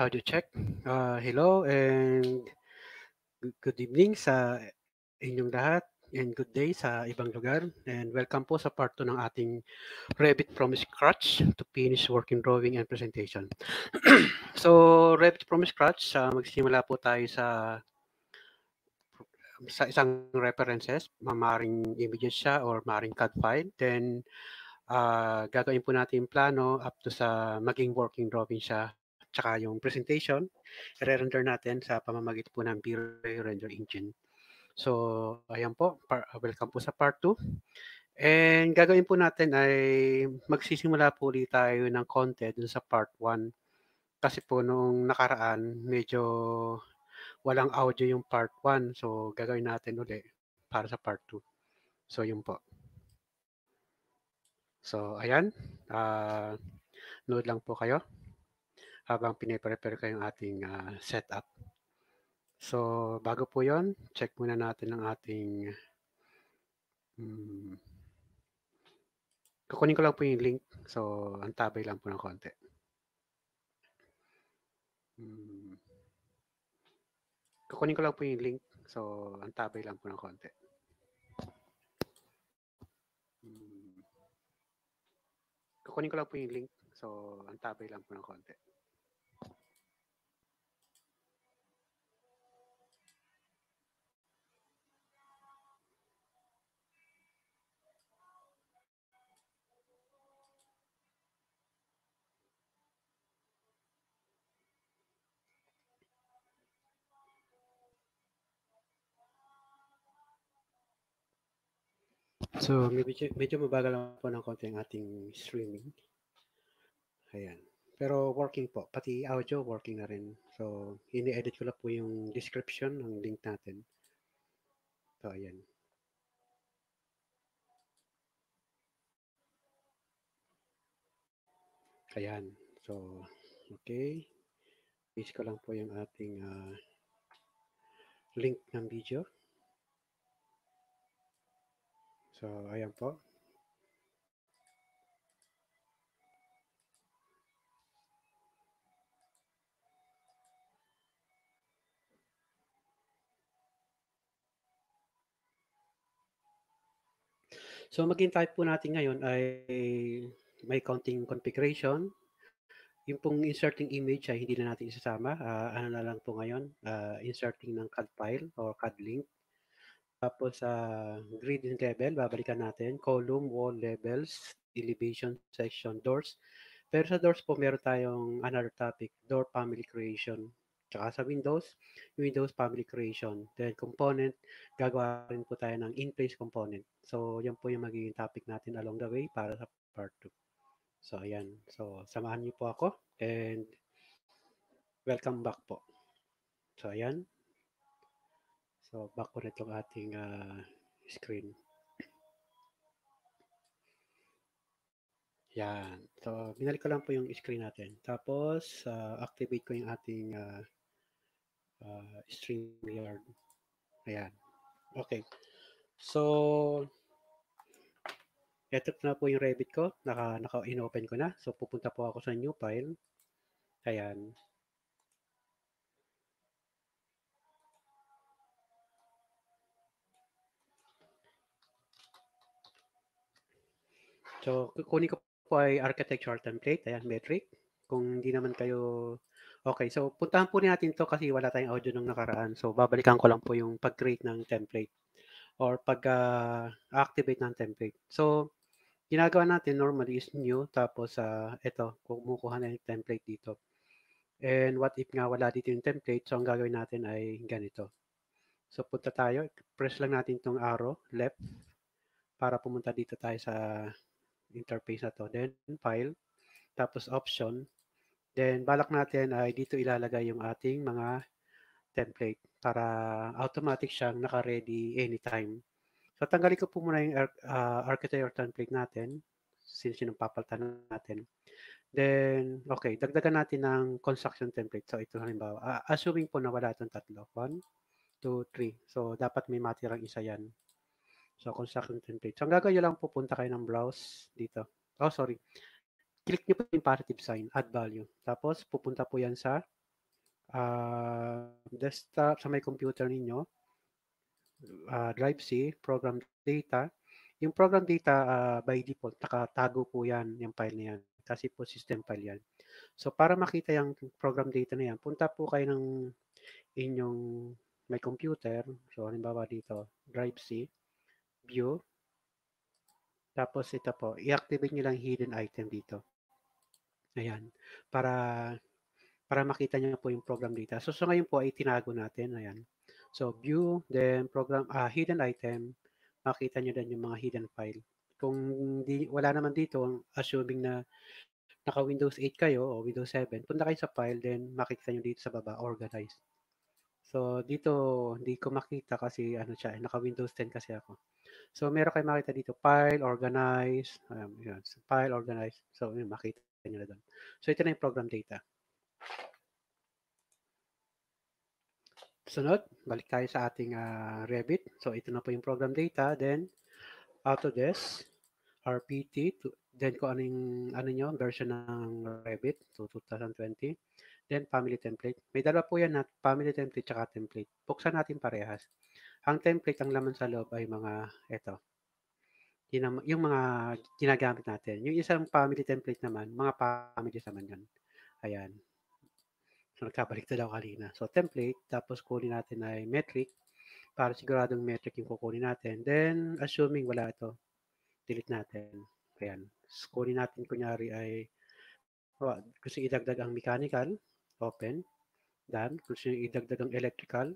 audio check. Uh, hello and good evening sa inyong lahat and good day sa ibang lugar. And welcome po sa part 2 ng ating Revit from scratch to finish working drawing and presentation. so, Revit from scratch, uh, magsimula po tayo sa sa isang references, mamaring images siya or maring CAD file. Then, uh, gagawin po natin yung plano up to sa maging working drawing siya tsaka yung presentation, i-render natin sa pamamagitan po ng P-Ray Render Engine. So, ayan po, par- welcome po sa part 2. And gagawin po natin ay magsisimula po ulit tayo ng konti dun sa part 1. Kasi po nung nakaraan, medyo walang audio yung part 1. So, gagawin natin ulit para sa part 2. So, yun po. So, ayan. Uh, nood lang po kayo habang piniprepare ko yung ating uh, setup. So, bago po yon check muna natin ang ating... Um, kukunin ko lang po yung link. So, ang tabay lang po ng konti. Um, kukunin ko lang po yung link. So, ang tabay lang po ng konti. Um, kukunin ko lang po yung link. So, ang tabay lang po ng konti. So, ah, medyo, medyo mabagal lang po ng konti ang ating streaming. Ayan. Pero working po. Pati audio, working na rin. So, ini-edit ko lang po yung description ng link natin. So, ayan. Ayan. So, okay. Paste ko lang po yung ating uh, link ng video. So, ayan po. So maging type po natin ngayon ay may counting configuration. Yung pong inserting image ay hindi na natin isasama. Uh, ano na lang po ngayon, uh, inserting ng CAD file or CAD link. Tapos sa uh, gradient level, babalikan natin, column, wall levels, elevation, section, doors. Pero sa doors po, meron tayong another topic, door family creation. Tsaka sa Windows, Windows family creation. Then component, gagawa rin po tayo ng in-place component. So, yan po yung magiging topic natin along the way para sa part 2. So, ayan. So, samahan niyo po ako and welcome back po. So, ayan. So, back ulit yung ating uh, screen. Yan. So, binalik ko lang po yung screen natin. Tapos, uh, activate ko yung ating uh, ah, uh, string yard. Ayan. Okay. So, ito na po yung Revit ko. Naka, naka in-open ko na. So, pupunta po ako sa new file. Ayan. So, kukunin ko po ay architectural template. Ayan, metric. Kung hindi naman kayo... Okay, so puntahan po natin to kasi wala tayong audio nung nakaraan. So, babalikan ko lang po yung pag-create ng template or pag-activate ah, uh, ng template. So, ginagawa natin normally is new. Tapos, uh, ah, ito, kumukuha na yung template dito. And what if nga wala dito yung template, so ang gagawin natin ay ganito. So punta tayo, press lang natin itong arrow, left, para pumunta dito tayo sa interface na to. Then file, tapos option. Then balak natin ay dito ilalagay yung ating mga template para automatic siyang naka-ready anytime. So tanggalin ko po muna yung uh, architecture template natin since yun ang papalitan natin. Then, okay, dagdagan natin ng construction template. So ito halimbawa, uh, assuming po na wala itong tatlo. One, two, three. So dapat may matirang isa yan. So, construction template. So, ang gagawin lang, pupunta kayo ng browse dito. Oh, sorry. Click nyo po yung imperative sign, add value. Tapos, pupunta po yan sa uh, desktop, sa may computer ninyo. Uh, drive C, program data. Yung program data, uh, by default, nakatago po yan, yung file na yan. Kasi po system file yan. So, para makita yung program data na yan, punta po kayo ng inyong may computer. So, halimbawa dito, drive C view. Tapos ito po, i-activate nyo lang hidden item dito. Ayan, para para makita nyo po yung program data. So, so ngayon po ay tinago natin. Ayan. So, view, then program, ah, hidden item. Makita nyo din yung mga hidden file. Kung di, wala naman dito, assuming na naka Windows 8 kayo o Windows 7, punta kayo sa file, then makikita nyo dito sa baba, organize. So, dito, hindi ko makita kasi ano siya, eh, naka-Windows 10 kasi ako. So, meron kayo makita dito, file, organize, um, yun, file, organize. So, yun, makita nyo na doon. So, ito na yung program data. Sunod, balik tayo sa ating uh, Revit. So, ito na po yung program data. Then, Autodesk, RPT, to, then kung anong, ano nyo, version ng Revit, so 2020 then family template. May dalawa po yan na family template tsaka template. Buksan natin parehas. Ang template, ang laman sa loob ay mga ito. Yung mga ginagamit natin. Yung isang family template naman, mga families naman yun. Ayan. So, nagkabalik na daw kanina. So, template, tapos kunin natin ay metric para siguradong metric yung kukunin natin. Then, assuming wala ito, delete natin. Ayan. So, kunin natin kunyari ay well, gusto idagdag ang mechanical open. Then, gusto nyo idagdag ang electrical.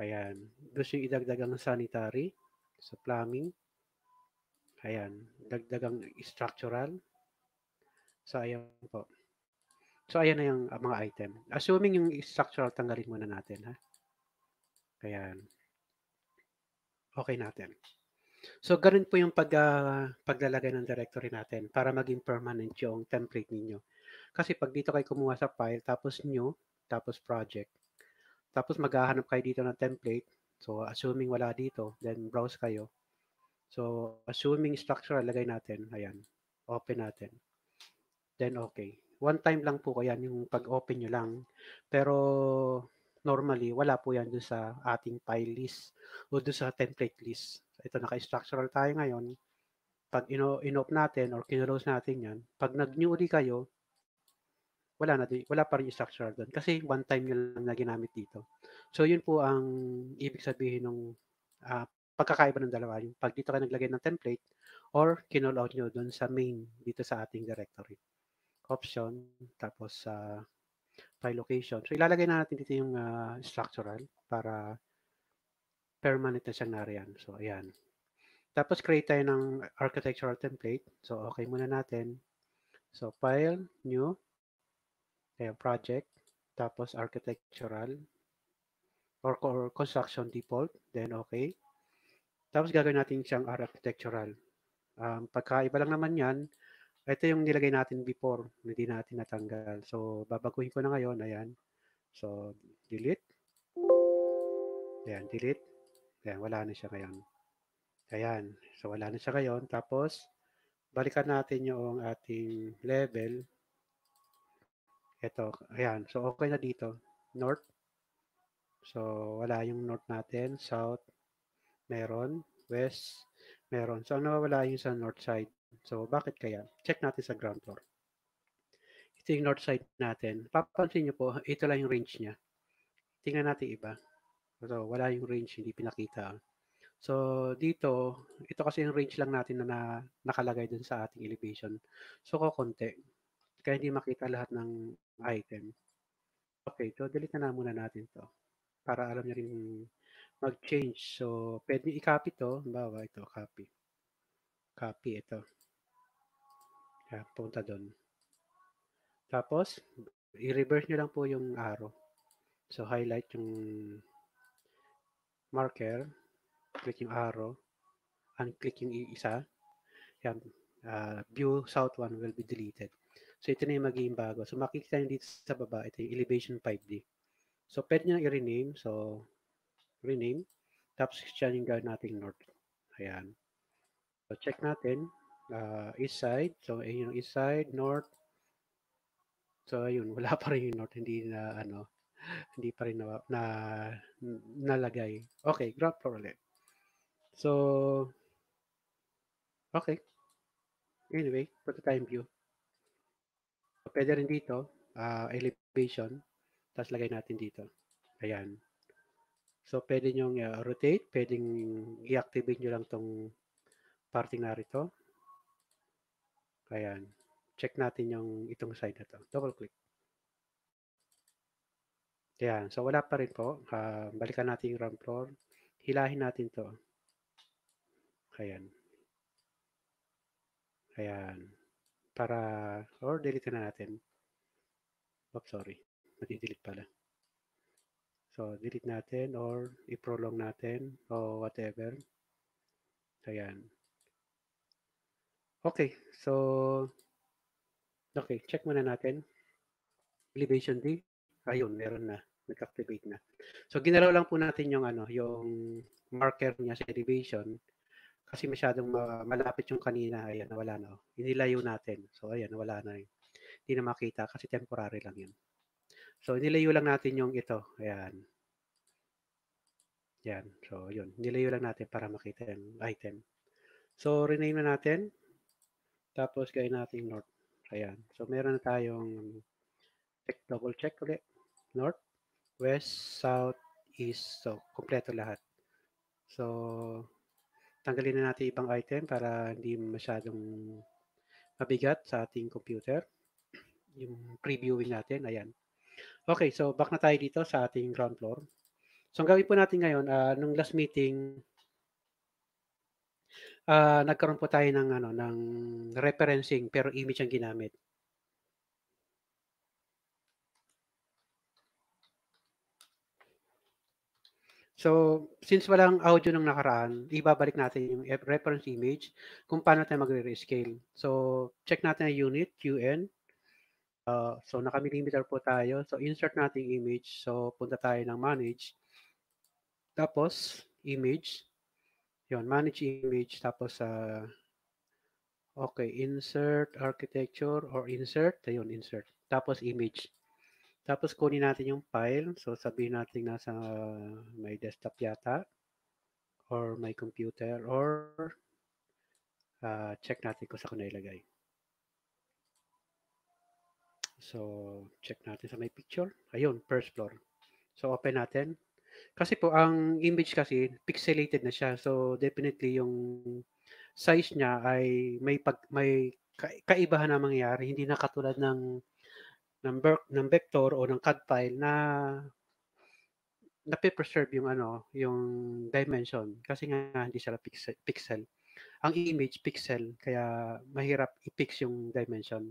Ayan. Gusto nyo idagdag ang sanitary. So, plumbing. Ayan. Dagdag ang structural. So, ayan po. So, ayan na yung ah, mga item. Assuming yung structural, tanggalin muna natin. Ha? Ayan. Okay natin. So, ganun po yung pag, uh, paglalagay ng directory natin para maging permanent yung template ninyo. Kasi pag dito kayo kumuha sa file, tapos new, tapos project, tapos maghahanap kayo dito ng template. So, assuming wala dito, then browse kayo. So, assuming structural, lagay natin. Ayan. Open natin. Then, okay. One time lang po ko yan, yung pag-open nyo lang. Pero, normally, wala po yan dun sa ating file list o dun sa template list. Ito, naka-structural tayo ngayon. Pag in-open natin or kinulose natin yan, pag nag-new ulit kayo, wala na wala pa rin yung structural doon kasi one time yun lang na ginamit dito. So yun po ang ibig sabihin ng uh, ah, pagkakaiba ng dalawa. Yung pag dito kayo naglagay ng template or kinall out nyo doon sa main dito sa ating directory. Option, tapos sa uh, file location. So ilalagay na natin dito yung uh, structural para permanent na siyang nariyan. So ayan. Tapos create tayo ng architectural template. So okay muna natin. So file, new, eh, project, tapos architectural, or, or construction default, then okay. Tapos gagawin natin siyang architectural. Um, pagkaiba lang naman yan, ito yung nilagay natin before, hindi natin natanggal. So, babaguhin ko na ngayon. Ayan. So, delete. Ayan, delete. Ayan, wala na siya ngayon. Ayan. So, wala na siya ngayon. Tapos, balikan natin yung ating level. Ito, ayan. So, okay na dito. North. So, wala yung north natin. South, meron. West, meron. So, ang nawawala yung sa north side. So, bakit kaya? Check natin sa ground floor. Ito yung north side natin. Papansin nyo po, ito lang yung range niya. Tingnan natin iba. So, wala yung range, hindi pinakita. So, dito, ito kasi yung range lang natin na, na nakalagay dun sa ating elevation. So, kukunti kaya hindi makita lahat ng item. Okay, so delete na, muna natin to para alam niya rin mag-change. So, pwede i-copy to. Bawa, ito, copy. Copy ito. Kaya, punta doon. Tapos, i-reverse niyo lang po yung arrow. So, highlight yung marker. Click yung arrow. Unclick yung isa. Yan. Uh, ah, view south one will be deleted. So ito na yung magiging bago. So makikita nyo dito sa baba, ito yung Elevation 5D. So pwede nyo i-rename. So rename. Tapos yan yung gawin natin north. Ayan. So check natin. Uh, east side. So ayun yung east side, north. So ayun, wala pa rin yung north. Hindi na ano, hindi pa rin na, na nalagay. Okay, grab for ulit. So, okay. Anyway, punta time view. Pwede rin dito, uh, elevation. Tapos lagay natin dito. Ayan. So, pwede nyo uh, ah, rotate. Pwedeng i-activate nyo lang tong parting narito. Ayan. Check natin yung itong side na to. Double click. Ayan. So, wala pa rin po. Uh, balikan natin yung RAM floor. Hilahin natin to. Ayan. Ayan para, or delete na natin. Oh, sorry. Nag-delete pala. So, delete natin or i-prolong natin o whatever. Ayan. Okay. So, okay. Check muna natin. Elevation D. Ayun, meron na. Nag-activate na. So, ginalaw lang po natin yung, ano, yung marker niya sa elevation kasi masyadong malapit yung kanina, ayan, nawala na. Oh. Inilayo natin. So, ayan, nawala na. Hindi na makita kasi temporary lang yun. So, inilayo lang natin yung ito. Ayan. yan So, yun. Inilayo lang natin para makita yung item. So, rename na natin. Tapos, gawin natin north. Ayan. So, meron na tayong check, double check ulit. North, west, south, east. So, kompleto lahat. So, tanggalin na natin ibang item para hindi masyadong mabigat sa ating computer. Yung previewing natin, ayan. Okay, so back na tayo dito sa ating ground floor. So ang gawin po natin ngayon, uh, nung last meeting, uh, nagkaroon po tayo ng, ano, ng referencing pero image ang ginamit. So, since walang audio ng nakaraan, ibabalik natin yung e-, reference image kung paano tayo magre-rescale. So, check natin ang unit, QN. Uh, ah, so, naka-millimeter po tayo. So, insert natin image. So, punta tayo ng manage. Tapos, image. Yun, manage image. Tapos, uh, okay, insert architecture or insert. Ayun, insert. Tapos, image. Tapos kunin natin yung file. So sabihin natin nasa uh, may desktop yata or my computer or uh, check natin kung sa ko nailagay. So check natin sa may picture. Ayun, first floor. So open natin. Kasi po ang image kasi pixelated na siya. So definitely yung size niya ay may pag may kaibahan na mangyayari, hindi na katulad ng ng, ng vector o ng CAD file na nape-preserve yung ano, yung dimension kasi nga hindi siya pixel, pixel. Ang image pixel kaya mahirap i-fix yung dimension.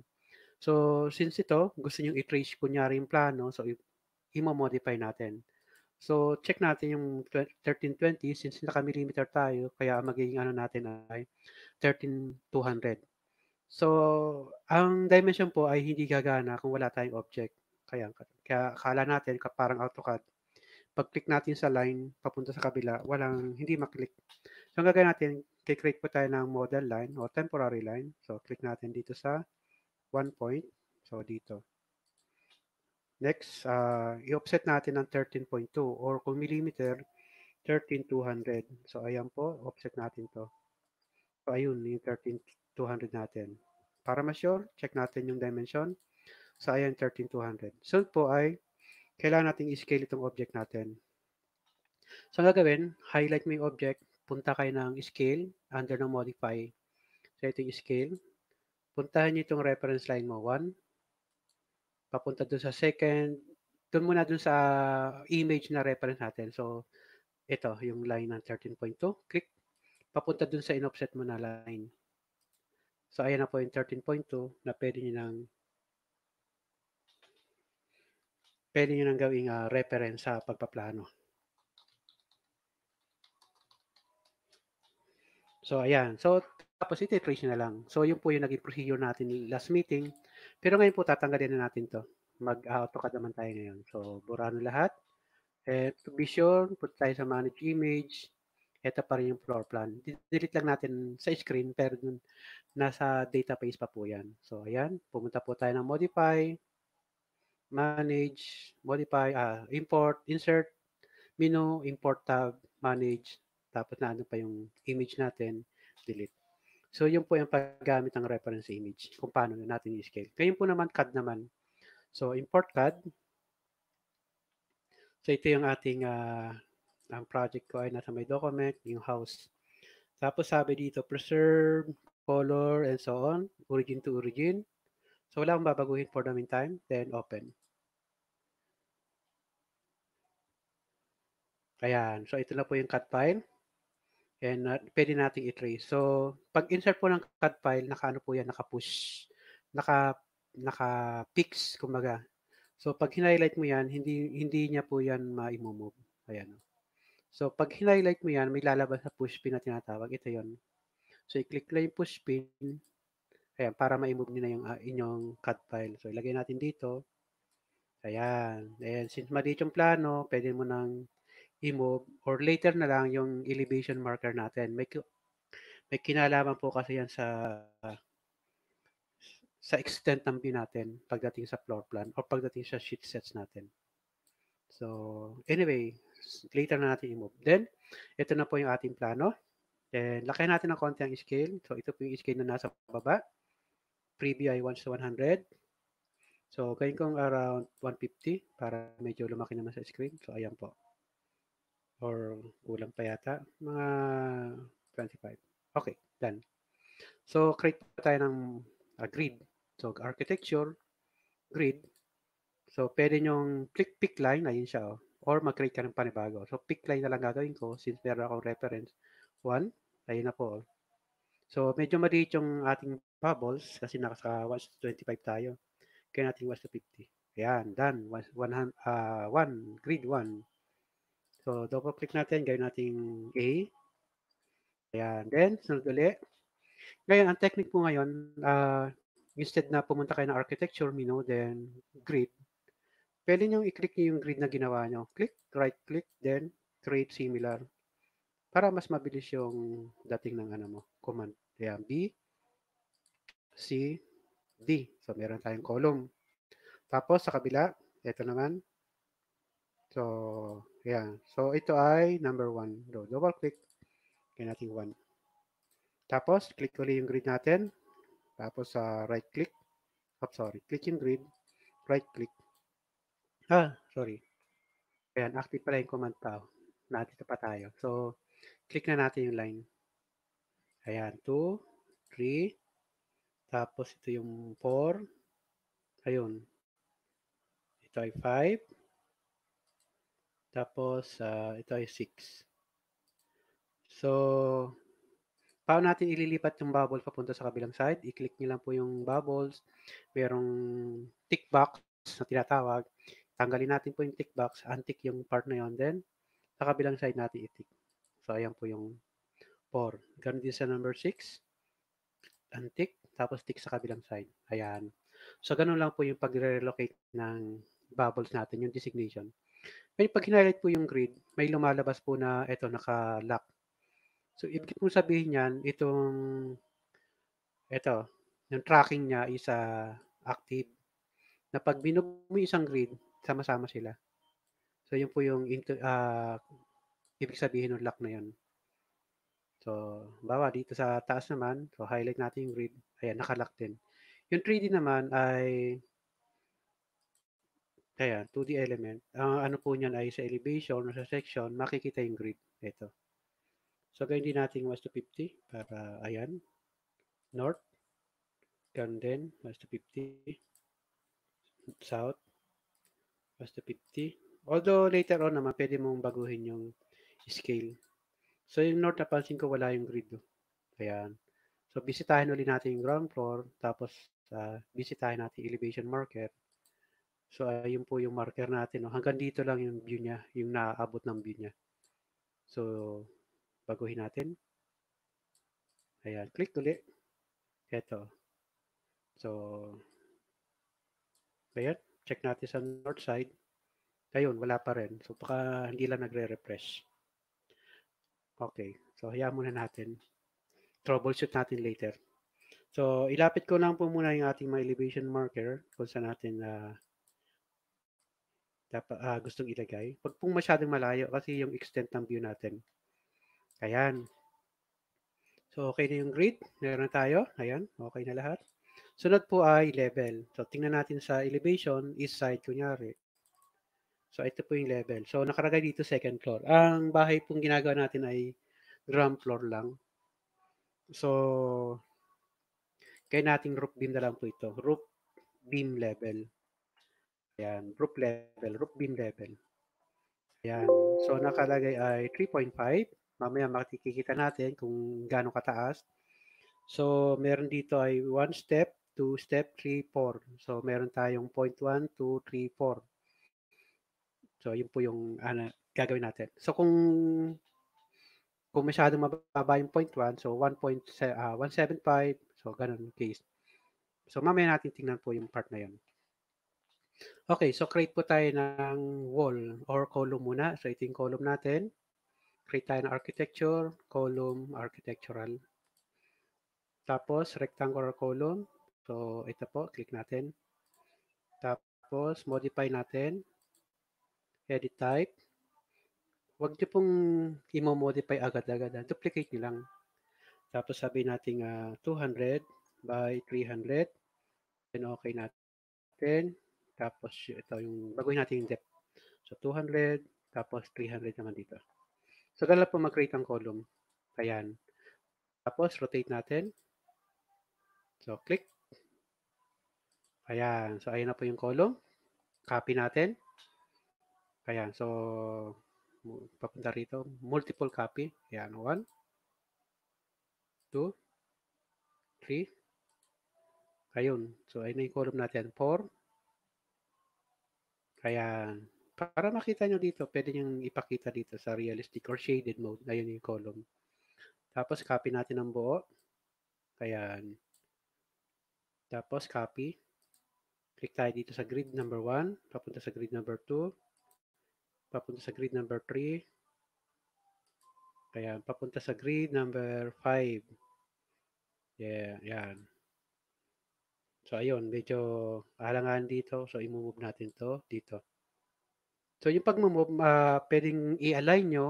So since ito, gusto niyo i-trace kunyari yung plano, so i-modify natin. So check natin yung 1320 since naka-millimeter tayo kaya magiging ano natin ay 13200. So, ang dimension po ay hindi gagana kung wala tayong object. Kaya, kaya akala natin parang AutoCAD. Pag-click natin sa line, papunta sa kabila, walang, hindi maklik. So, ang gagawin natin, kikreate po tayo ng model line o temporary line. So, click natin dito sa one point. So, dito. Next, uh, i-offset natin ng 13.2 or kung millimeter, 13,200. So, ayan po, offset natin to. So, ayun, yung 13, 13200 natin. Para ma-sure, check natin yung dimension. So, ayan, 13200. So, po ay, kailangan nating i-scale itong object natin. So, ang gagawin, highlight mo yung object, punta kayo ng scale, under ng modify. So, ito yung scale. Puntahan niyo itong reference line mo, 1. Papunta doon sa second. Doon muna doon sa ah, image na reference natin. So, ito, yung line ng 13.2. Click. Papunta doon sa in-offset mo na line. So, ayan na po yung 13.2 na pwede nyo nang pwede nyo nang gawing uh, reference sa pagpaplano. So, ayan. So, tapos iti-trace na lang. So, yun po yung naging procedure natin last meeting. Pero ngayon po, tatanggalin na natin to. Mag-AutoCAD naman tayo ngayon. So, burano lahat. And to be sure, put tayo sa manage image ito pa rin yung floor plan. Delete lang natin sa screen pero dun, nasa database pa po yan. So, ayan. Pumunta po tayo ng modify, manage, modify, ah, import, insert, menu, import tab, manage, tapos na ano pa yung image natin, delete. So, yun po yung paggamit ng reference image kung paano natin i-scale. Ngayon po naman, CAD naman. So, import CAD. So, ito yung ating uh, ang project ko ay nasa may document, yung house. Tapos sabi dito, preserve, color, and so on, origin to origin. So wala akong babaguhin for the meantime, then open. Ayan, so ito na po yung cut file. And uh, pwede nating i-trace. So pag insert po ng cut file, nakaano po yan, naka-push, naka, naka-fix, kumbaga. So pag highlight mo yan, hindi, hindi niya po yan ma-move. Ayan. Oh. So, pag hinighlight mo yan, may lalabas sa push pin na tinatawag. Ito yon So, i-click lang yung push pin. Ayan, para ma-move nyo na yung uh, inyong cut file. So, ilagay natin dito. Ayan. Ayan, since maliit yung plano, pwede mo nang i-move or later na lang yung elevation marker natin. May, may kinalaman po kasi yan sa sa extent ng view natin pagdating sa floor plan or pagdating sa sheet sets natin. So, anyway, later na natin i-move. Then, ito na po yung ating plano. Then, lakihan natin ng konti ang scale. So, ito po yung scale na nasa baba. Preview ay 1 to 100. So, gawin kong around 150 para medyo lumaki naman sa screen. So, ayan po. Or kulang pa yata. Mga 25. Okay, done. So, create pa tayo ng uh, grid. So, architecture, grid. So, pwede nyong click pick line. Ayun siya, oh or mag-create ka ng panibago. So, pick line na lang gagawin ko since meron akong reference. 1, ayun na po. So, medyo maliit yung ating bubbles kasi nasa 125 tayo. Kaya natin 1 Ayan, done. 1, uh, ah, one, grid 1. So, double click natin. Gawin natin A. Ayan, then, sunod ulit. Ngayon, ang technique po ngayon, uh, instead na pumunta kayo ng architecture you know, then grid, pwede nyo i-click yung grid na ginawa nyo. Click, right-click, then create similar. Para mas mabilis yung dating ng ano mo, command. Kaya B, C, D. So, meron tayong column. Tapos, sa kabila, ito naman. So, ayan. So, ito ay number 1. So, double click. Kaya natin one. Tapos, click ulit yung grid natin. Tapos, sa uh, right click. Oh, sorry. Click yung grid. Right click. Ah, sorry. Ayan, active pala yung command tao. Nandito pa tayo. So, click na natin yung line. Ayan, 2, 3, tapos ito yung 4, ayun. Ito ay 5, tapos uh, ito ay 6. So, paano natin ililipat yung bubble papunta sa kabilang side? I-click nyo lang po yung bubbles. Merong tick box na tinatawag. Tanggalin natin po yung tick box, antik yung part na yon then sa kabilang side natin itik. So ayan po yung 4. Ganun din sa number 6. Antik, tapos tick sa kabilang side. Ayan. So ganun lang po yung pag-relocate ng bubbles natin, yung designation. Ngayon, pag hinighlight po yung grid, may lumalabas po na ito, naka-lock. So, ibig mong sabihin niyan, itong, ito, yung tracking niya is uh, active. Na pag binubo mo isang grid, sama-sama sila. So, yun po yung inter, uh, ah, ibig sabihin ng lock na yun. So, bawa dito sa taas naman, so highlight natin yung grid. Ayan, nakalock din. Yung 3D naman ay ayan, 2D element. Ang uh, ano po niyan ay sa elevation o sa section, makikita yung grid. Ito. So, gawin din natin 1 to 50 para ayan. North. Ganun din, 1 to 50. South. Basta 50. Although later on naman, pwede mong baguhin yung scale. So yung north napansin ko wala yung grid. Oh. Ayan. So bisitahin ulit natin yung ground floor. Tapos uh, bisitahin natin elevation marker. So ayun po yung marker natin. No? Oh. Hanggang dito lang yung view niya. Yung naaabot ng view niya. So baguhin natin. Ayan. Click ulit. Ito. So, ayan check natin sa north side, ayun, wala pa rin. So, baka hindi lang nagre-refresh. Okay. So, hayaan muna natin. Troubleshoot natin later. So, ilapit ko lang po muna yung ating mga elevation marker kung saan natin uh, ah, dapat, uh, ah, gustong ilagay. Pag pong masyadong malayo kasi yung extent ng view natin. Ayan. So, okay na yung grid. Meron na tayo. Ayan. Okay na lahat. Sunod po ay level. So, tingnan natin sa elevation, east side kunyari. So, ito po yung level. So, nakaragay dito second floor. Ang bahay pong ginagawa natin ay ground floor lang. So, kaya nating roof beam na lang po ito. Roof beam level. Ayan, roof level, roof beam level. Ayan. So, nakalagay ay 3.5. Mamaya makikita natin kung gaano kataas. So, meron dito ay one step, to step 3, 4. So, meron tayong point 1, 2, 3, 4. So, yun po yung ano, gagawin natin. So, kung kung masyadong mababa yung point 1, so 1.175, uh, ah, so ganun yung case. So, mamaya natin tingnan po yung part na yun. Okay, so create po tayo ng wall or column muna. So, ito yung column natin. Create tayo ng architecture, column, architectural. Tapos, rectangular column, So, ito po, click natin. Tapos, modify natin. Edit type. Huwag nyo pong i-modify agad-agad. Ah. Duplicate nyo lang. Tapos, sabi natin uh, ah, 200 by 300. Then, okay natin. Tapos, ito yung, baguhin natin yung depth. So, 200. Tapos, 300 naman dito. So, dala po mag-create ang column. Ayan. Tapos, rotate natin. So, click. Ayan. So, ayan na po yung column. Copy natin. Ayan. So, papunta rito. Multiple copy. Ayan. One. Two. Three. Ayun. So, ayun na yung column natin. Four. Ayan. Para makita nyo dito, pwede nyo ipakita dito sa realistic or shaded mode. Ayun yung column. Tapos, copy natin ang buo. Ayan. Tapos, copy. Click tayo dito sa grid number 1, papunta sa grid number 2, papunta sa grid number 3, kaya papunta sa grid number 5. Yeah, yan. So, ayun, medyo alangan dito. So, imove natin to dito. So, yung pag-move, uh, pwedeng i-align nyo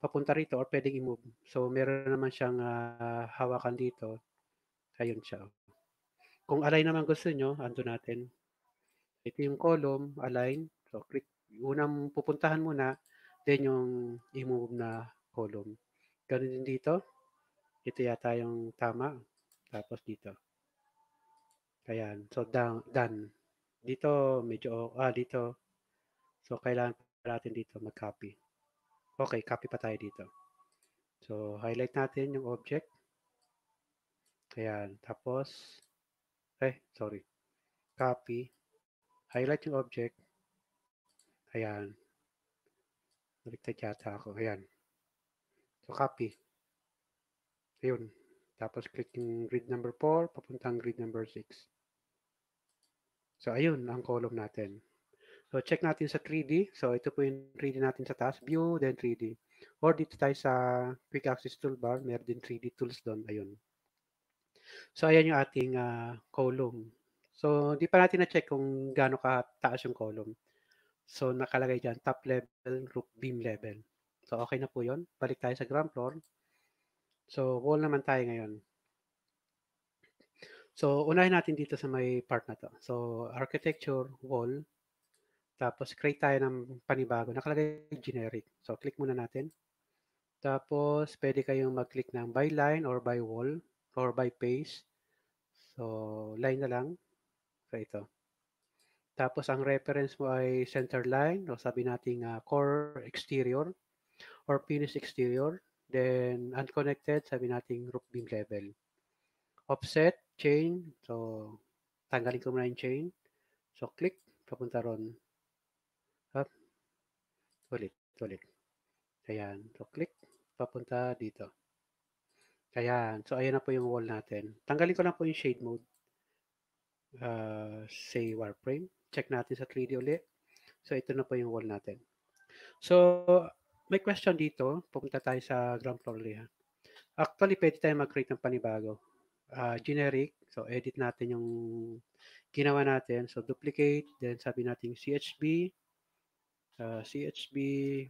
papunta rito or pwedeng i-move. So, meron naman siyang uh, hawakan dito. Ayun siya. Kung align naman gusto nyo, ando natin. Ito yung column, align. So, click. Unang pupuntahan muna, then yung i-move na column. Ganun din dito. Ito yata yung tama. Tapos dito. Ayan. So, done. Dito, medyo, ah, dito. So, kailangan natin dito mag-copy. Okay, copy pa tayo dito. So, highlight natin yung object. Ayan. Tapos, eh, sorry, copy, highlight yung object, ayan, naliktad yata ako, ayan, so copy, ayun, tapos click yung grid number 4, papuntang grid number 6. So ayun ang column natin. So check natin sa 3D, so ito po yung 3D natin sa task view, then 3D. Or dito tayo sa quick access toolbar, meron din 3D tools doon, ayun. So, ayan yung ating ah, column. So, di pa natin na-check kung gaano kataas yung column. So, nakalagay dyan, top level, roof beam level. So, okay na po yon Balik tayo sa ground floor. So, wall naman tayo ngayon. So, unahin natin dito sa may part na to. So, architecture, wall, tapos create tayo ng panibago. Nakalagay generic. So, click muna natin. Tapos, pwede kayong mag-click ng by line or by wall or by page. So, line na lang. So, ito. Tapos, ang reference mo ay center line o sabi nating uh, core exterior or finish exterior. Then, unconnected, sabi nating roof beam level. Offset, chain. So, tanggalin ko muna yung chain. So, click. Papunta ron. Up. Ulit, ulit. Ayan. So, click. Papunta dito. Ayan. So, ayan na po yung wall natin. Tanggalin ko lang po yung shade mode. Uh, say wireframe. Check natin sa 3D ulit. So, ito na po yung wall natin. So, may question dito. Pupunta tayo sa ground floor layer. Actually, pwede tayo mag-create ng panibago. Uh, generic. So, edit natin yung ginawa natin. So, duplicate. Then, sabi natin CHB. Uh, ah, CHB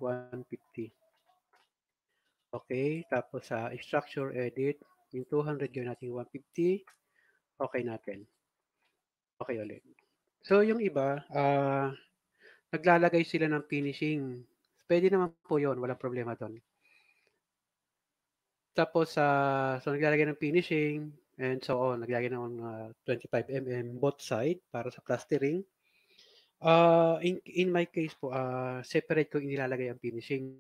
150. Okay, tapos sa uh, structure edit, yung 200 yun natin 150, okay natin. Okay ulit. So yung iba, uh, naglalagay sila ng finishing. Pwede naman po yun, walang problema doon. Tapos, uh, so naglalagay ng finishing, and so on. Naglalagay ng uh, ah, 25mm both side para sa plastering. Uh, in, in my case po, uh, separate ko inilalagay ang finishing.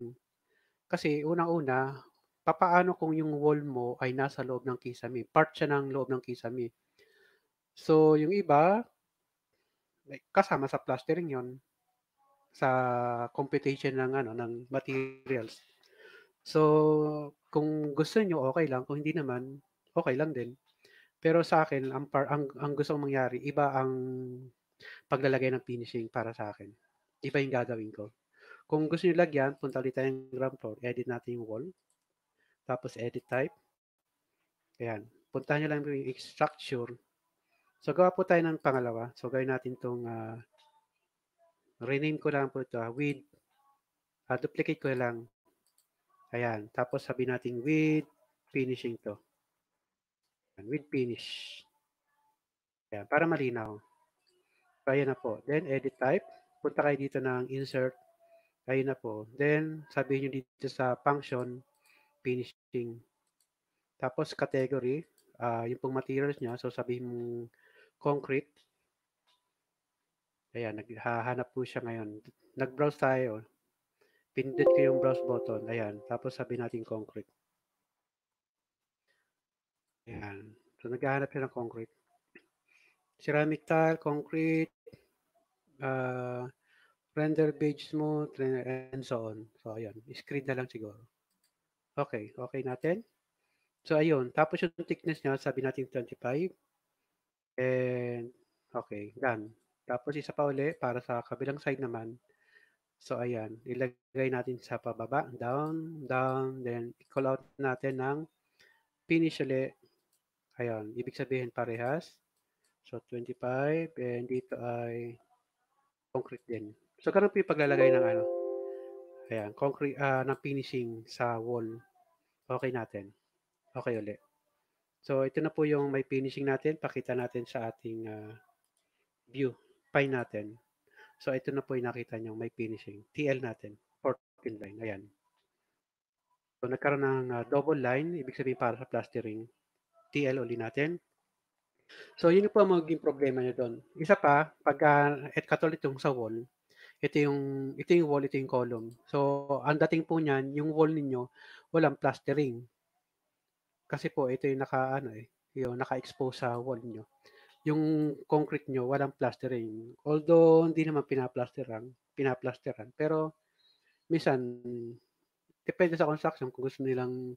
Kasi unang-una, papaano kung yung wall mo ay nasa loob ng kisame? Part siya ng loob ng kisame. So, yung iba, kasama sa plastering yon sa computation ng ano ng materials. So, kung gusto niyo okay lang, kung hindi naman, okay lang din. Pero sa akin, ang, par, ang, ang gusto kong mangyari, iba ang paglalagay ng finishing para sa akin. Iba yung gagawin ko. Kung gusto nyo lagyan, punta ulit tayo ng ground floor. Edit natin yung wall. Tapos edit type. Ayan. Puntahan nyo lang yung structure. So gawa po tayo ng pangalawa. So gawin natin itong uh, ah, rename ko lang po ito. Uh, ah, with uh, ah, duplicate ko lang. Ayan. Tapos sabi natin with finishing to. Ayan, with finish. Ayan. Para malinaw. So ayan na po. Then edit type. Punta kayo dito ng insert Ayun na po. Then, sabihin nyo dito sa function, finishing. Tapos, category, uh, yung pong materials nyo. So, sabihin mo concrete. Ayan, naghahanap po siya ngayon. Nag-browse tayo. Pindot ko yung browse button. Ayan. Tapos, sabihin natin concrete. Ayan. So, naghahanap siya ng concrete. Ceramic tile, concrete, uh, render page mo, and so on. So, ayun. Screen na lang siguro. Okay. Okay natin? So, ayun. Tapos yung thickness niya, sabi natin 25. And, okay. Done. Tapos isa pa uli para sa kabilang side naman. So, ayan. Ilagay natin sa pababa. Down, down. Then, i-call out natin ng finish ulit. Ayan. Ibig sabihin parehas. So, 25. And dito ay concrete din. So, ganun po yung paglalagay ng ano. Ayan, concrete, uh, ng finishing sa wall. Okay natin. Okay uli. So, ito na po yung may finishing natin. Pakita natin sa ating uh, view, pie natin. So, ito na po yung nakita nyo, may finishing. TL natin, 14 line. Ayan. So, nagkaroon ng uh, double line, ibig sabihin para sa plastering. TL uli natin. So, yun po ang magiging problema nyo doon. Isa pa, pag uh, at katulad yung sa wall, ito yung ito yung wall, ito yung column. So, ang dating po niyan, yung wall ninyo walang plastering. Kasi po ito yung naka ano eh, yung naka-expose sa wall niyo. Yung concrete niyo walang plastering. Although hindi naman pinaplasteran, pinaplasteran, pero minsan depende sa construction kung gusto nilang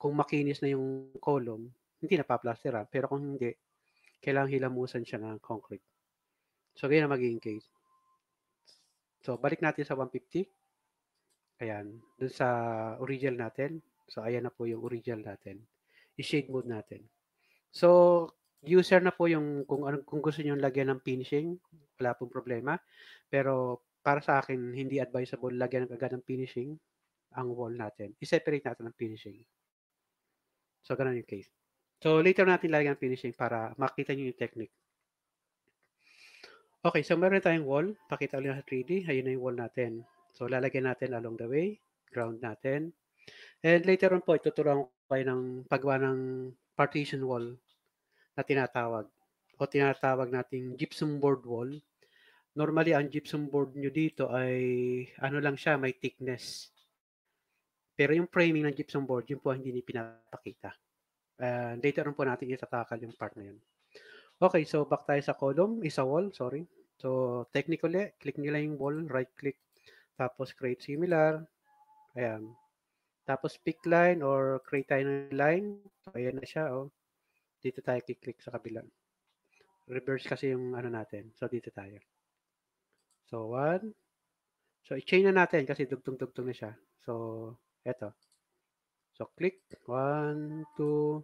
kung makinis na yung column, hindi na napaplasteran. Pero kung hindi, kailangang hilamusan siya ng concrete. So, ganyan ang magiging case. So, balik natin sa 150. Ayan. Dun sa original natin. So, ayan na po yung original natin. I-shade mode natin. So, user na po yung kung, kung gusto niyo lagyan ng finishing, wala pong problema. Pero, para sa akin, hindi advisable lagyan ng agad ng finishing ang wall natin. I-separate natin ang finishing. So, ganun yung case. So, later natin lagyan ng finishing para makita niyo yung technique. Okay, so meron tayong wall. Pakita ulit sa 3D. Ayun na yung wall natin. So, lalagyan natin along the way. Ground natin. And later on po, ituturuan ko kayo ng paggawa ng partition wall na tinatawag o tinatawag nating gypsum board wall. Normally, ang gypsum board nyo dito ay ano lang siya, may thickness. Pero yung framing ng gypsum board, yun po hindi ni pinapakita. Uh, later on po natin itatakal yung part na yun. Okay, so back tayo sa column, isa wall, sorry. So, technically, click nila yung wall, right click, tapos create similar. Ayan. Tapos pick line or create tayo ng line. So, ayan na siya, oh. Dito tayo click sa kabila. Reverse kasi yung ano natin. So, dito tayo. So, one. So, i-chain na natin kasi dugtong-dugtong na siya. So, eto. So, click. One, two.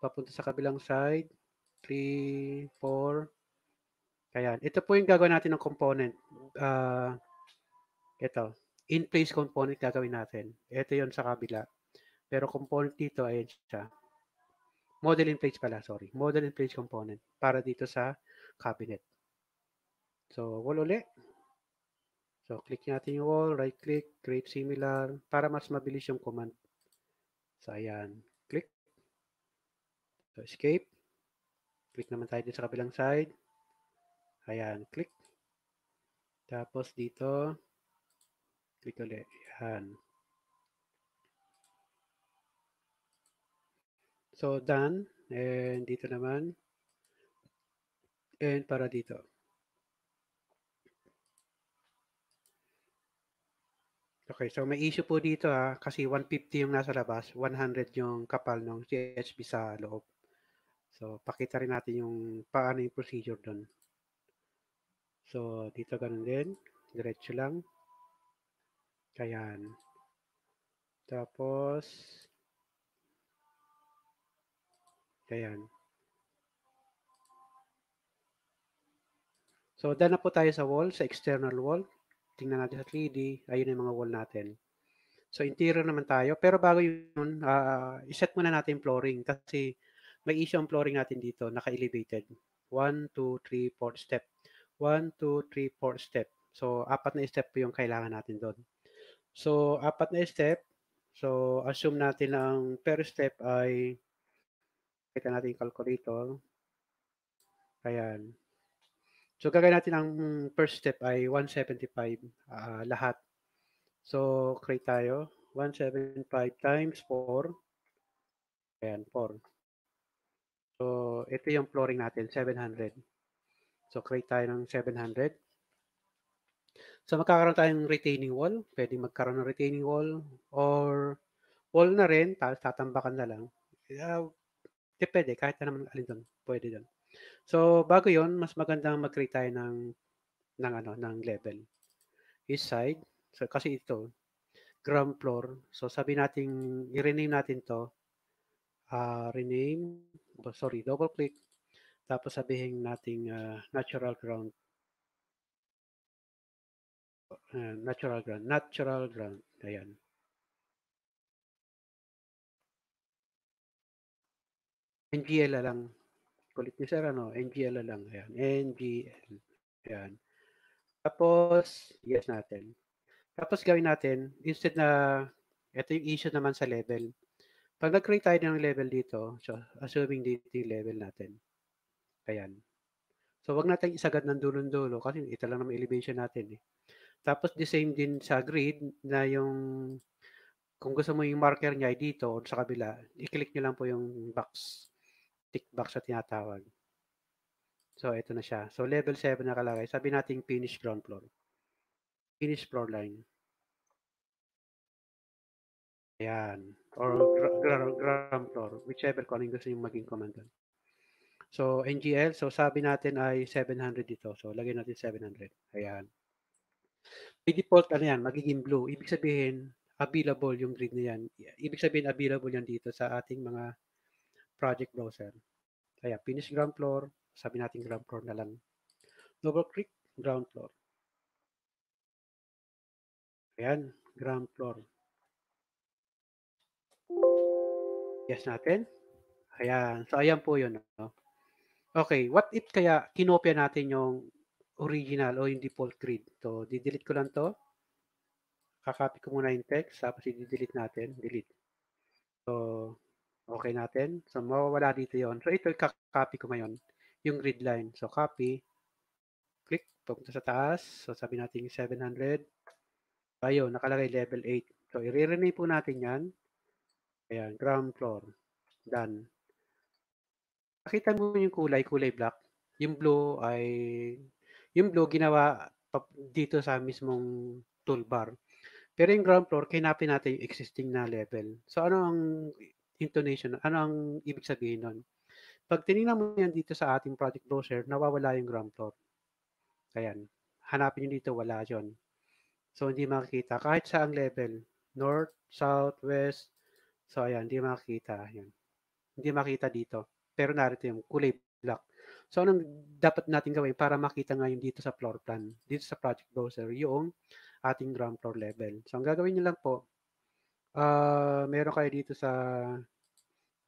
Papunta sa kabilang side. 3, 4. Ayan. Ito po yung gagawin natin ng component. Uh, ito. In-place component gagawin natin. Ito yon sa kabila. Pero component dito, ayan siya. Model in place pala, sorry. Model in place component para dito sa cabinet. So, wall ulit. So, click natin yung wall, right click, create similar, para mas mabilis yung command. So, ayan. Click. So, escape. Click naman tayo dito sa kabilang side. Ayan, click. Tapos dito, click ulit. Ayan. So, done. And dito naman. And para dito. Okay, so may issue po dito ha, kasi 150 yung nasa labas, 100 yung kapal ng CHB sa loob. So, pakita rin natin yung paano yung procedure doon. So, dito ganun din. Diretso lang. Ayan. Tapos, ayan. So, dahil na po tayo sa wall, sa external wall. Tingnan natin sa 3D. Ayun yung mga wall natin. So, interior naman tayo. Pero bago yun, uh, iset muna natin yung flooring kasi may issue ang flooring natin dito, naka-elevated. 1, 2, 3, 4 step. 1, 2, 3, 4 step. So, apat na step po yung kailangan natin doon. So, apat na step. So, assume natin ang per step ay, kita natin yung calculator. Ayan. So, gagawin natin ang first step ay 175 uh, ah, lahat. So, create tayo. 175 times 4. Ayan, 4. So, ito yung flooring natin, 700. So, create tayo ng 700. So, magkakaroon tayo ng retaining wall. Pwede magkaroon ng retaining wall or wall na rin, tapos tatambakan na lang. Uh, depende, kahit na naman alin doon, pwede doon. So, bago yon mas maganda mag-create tayo ng, ng, ano, ng level. East side, so, kasi ito, ground floor. So, sabi natin, i-rename natin to, uh, rename, sorry, double click. Tapos sabihin nating uh, natural ground. Uh, natural ground, natural ground. Ayan. NGL lang. Kulit ni sir, ano? NGL lang. Ayan. NGL. Ayan. Tapos, yes natin. Tapos gawin natin, instead na, ito yung issue naman sa level, pag nag-create tayo ng level dito, so assuming dito yung level natin. Ayan. So wag natin isagad ng dulong-dulo kasi ito lang naman elevation natin eh. Tapos the same din sa grid na yung kung gusto mo yung marker niya ay dito o sa kabila, i-click nyo lang po yung box, tick box na tinatawag. So, ito na siya. So, level 7 na kalagay. Sabi nating finish ground floor. Finish floor line. Ayan or ground floor, whichever kung anong gusto yung maging command doon. So, NGL, so sabi natin ay 700 dito. So, lagay natin 700. Ayan. By default, ano yan, magiging blue. Ibig sabihin, available yung grid na yan. Ibig sabihin, available yan dito sa ating mga project browser. Kaya, finish ground floor, sabi natin ground floor na lang. Double click, ground floor. Ayan, ground floor. Yes natin? Ayan. So, ayan po yun. No? Okay, what if kaya kinopya natin yung original o yung default grid? So, didelete ko lang to. Kakopy ko muna yung text, tapos i-delete natin. Delete. So, okay natin. So, mawawala dito yon So, ito kakopy ko ngayon. Yung grid line. So, copy. Click. Pupunta sa taas. So, sabi natin 700. Ayun, nakalagay level 8. So, i-rename po natin yan. Ayan, ground floor. Done. Nakita mo yung kulay, kulay black. Yung blue ay, yung blue ginawa dito sa mismong toolbar. Pero yung ground floor, kinapin natin yung existing na level. So ano ang intonation, ano ang ibig sabihin nun? Pag tinignan mo yan dito sa ating project browser, nawawala yung ground floor. Ayan. Hanapin nyo dito, wala yon. So, hindi makikita. Kahit saang level, north, south, west, So, ayan, hindi makita. Ayan. Hindi makita dito. Pero narito yung kulay black. So, anong dapat natin gawin para makita ngayon dito sa floor plan, dito sa project browser, yung ating ground floor level. So, ang gagawin nyo lang po, uh, meron kayo dito sa,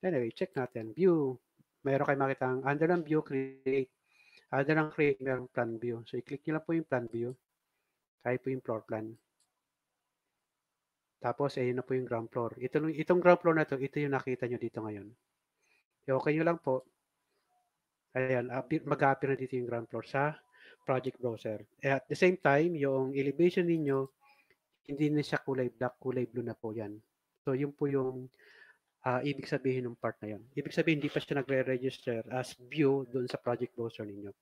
anyway, check natin, view. Meron kayo makita ang under ng view, create. Under ng create, meron plan view. So, i-click nyo lang po yung plan view. Kaya po yung floor plan. Tapos, ayun na po yung ground floor. Ito, itong ground floor na to, ito yung nakita nyo dito ngayon. Eh, okay nyo lang po. Ayan, mag-appear na dito yung ground floor sa project browser. Eh, at the same time, yung elevation ninyo, hindi na siya kulay black, kulay blue na po yan. So, yun po yung uh, ibig sabihin ng part na yan. Ibig sabihin, hindi pa siya nagre-register as view doon sa project browser ninyo.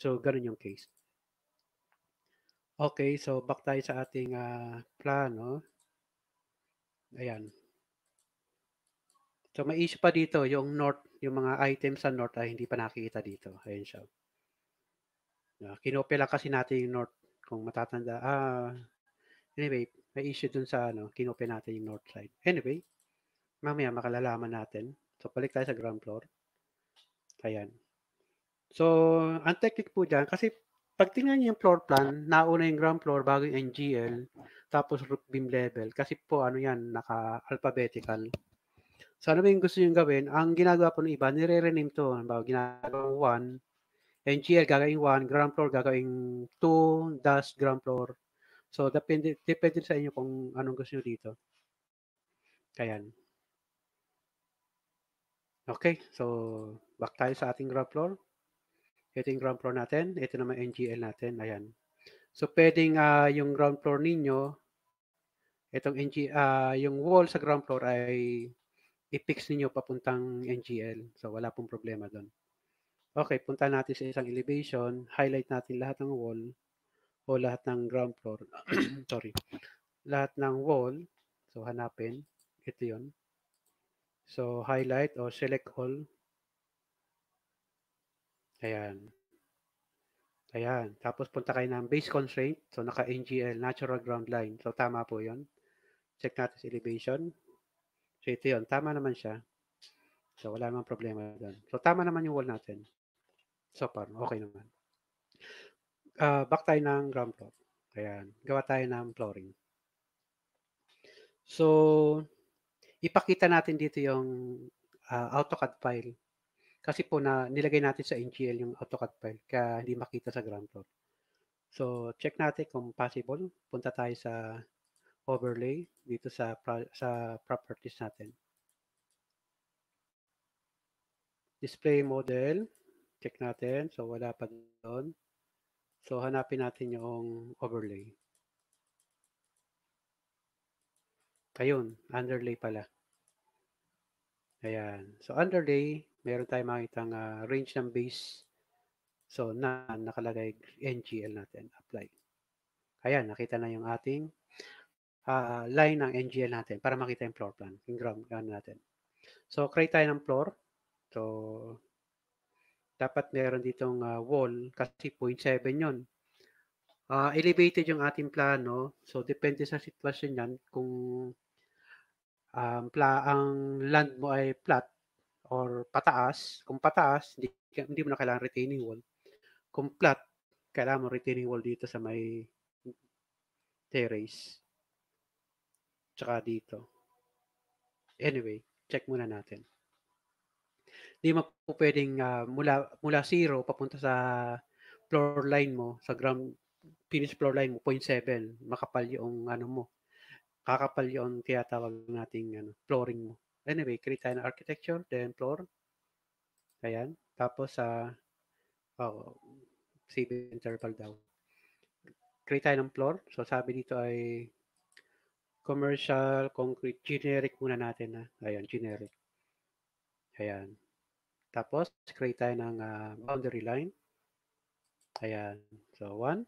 So, ganun yung case. Okay, so back tayo sa ating uh, plano. Ayan. So may issue pa dito yung north, yung mga items sa north ay ah, hindi pa nakikita dito. Ayan siya. Uh, kinopya lang kasi natin yung north kung matatanda. Ah, anyway, may issue dun sa ano, kinopya natin yung north side. Anyway, mamaya makalalaman natin. So balik tayo sa ground floor. Ayan. So, ang technique po dyan, kasi pag tingnan niyo yung floor plan, nauna yung ground floor bago yung NGL, tapos root beam level. Kasi po, ano yan, naka-alphabetical. So, ano ba yung gusto nyo gawin? Ang ginagawa po ng iba, nire-rename to. Halimbawa, ginagawang 1, NGL gagawin 1, ground floor gagawin 2, dash ground floor. So, depende, depende sa inyo kung anong gusto nyo dito. Ayan. Okay, so back tayo sa ating ground floor. Ito yung ground floor natin. Ito naman NGL natin. Ayan. So, pwedeng uh, yung ground floor ninyo, itong NG, uh, ah, yung wall sa ground floor ay i-fix ninyo papuntang NGL. So, wala pong problema doon. Okay, punta natin sa isang elevation. Highlight natin lahat ng wall o lahat ng ground floor. Sorry. Lahat ng wall. So, hanapin. Ito yon So, highlight o select all. Ayan. Ayan. Tapos punta kayo ng base constraint. So, naka-NGL, natural ground line. So, tama po yon Check natin sa elevation. So, ito yun. Tama naman siya. So, wala namang problema doon. So, tama naman yung wall natin. So far, okay naman. Uh, back tayo ng ground floor. Ayan. Gawa tayo ng flooring. So, ipakita natin dito yung uh, AutoCAD file. Kasi po na nilagay natin sa NGL yung AutoCAD file kaya hindi makita sa ground floor. So, check natin kung possible. Punta tayo sa overlay dito sa sa properties natin. Display model, check natin. So wala pa doon. So hanapin natin yung overlay. Ayun, underlay pala. Ayan. So underlay, meron tayong makitang uh, range ng base. So na nakalagay NGL natin, apply. Ayan, nakita na yung ating uh, line ng NGL natin para makita yung floor plan, yung ground plan natin. So, create tayo ng floor. So, dapat meron ditong uh, wall kasi 0.7 yun. Uh, elevated yung ating plano. So, depende sa sitwasyon yan. Kung um, pla ang land mo ay flat or pataas, kung pataas, hindi, hindi mo na kailangan retaining wall. Kung flat, kailangan mo retaining wall dito sa may terrace tsaka dito. Anyway, check muna natin. Hindi mo po pwedeng uh, mula, mula zero papunta sa floor line mo, sa ground finish floor line mo, 0.7, makapal yung ano mo. Kakapal yung tinatawag nating ano, flooring mo. Anyway, create tayo ng architecture, then floor. Ayan. Tapos sa uh, oh, save interval daw. Create tayo ng floor. So sabi dito ay commercial, concrete, generic muna natin. Ha? Ayan, generic. Ayan. Tapos, create tayo ng uh, boundary line. Ayan. So, 1.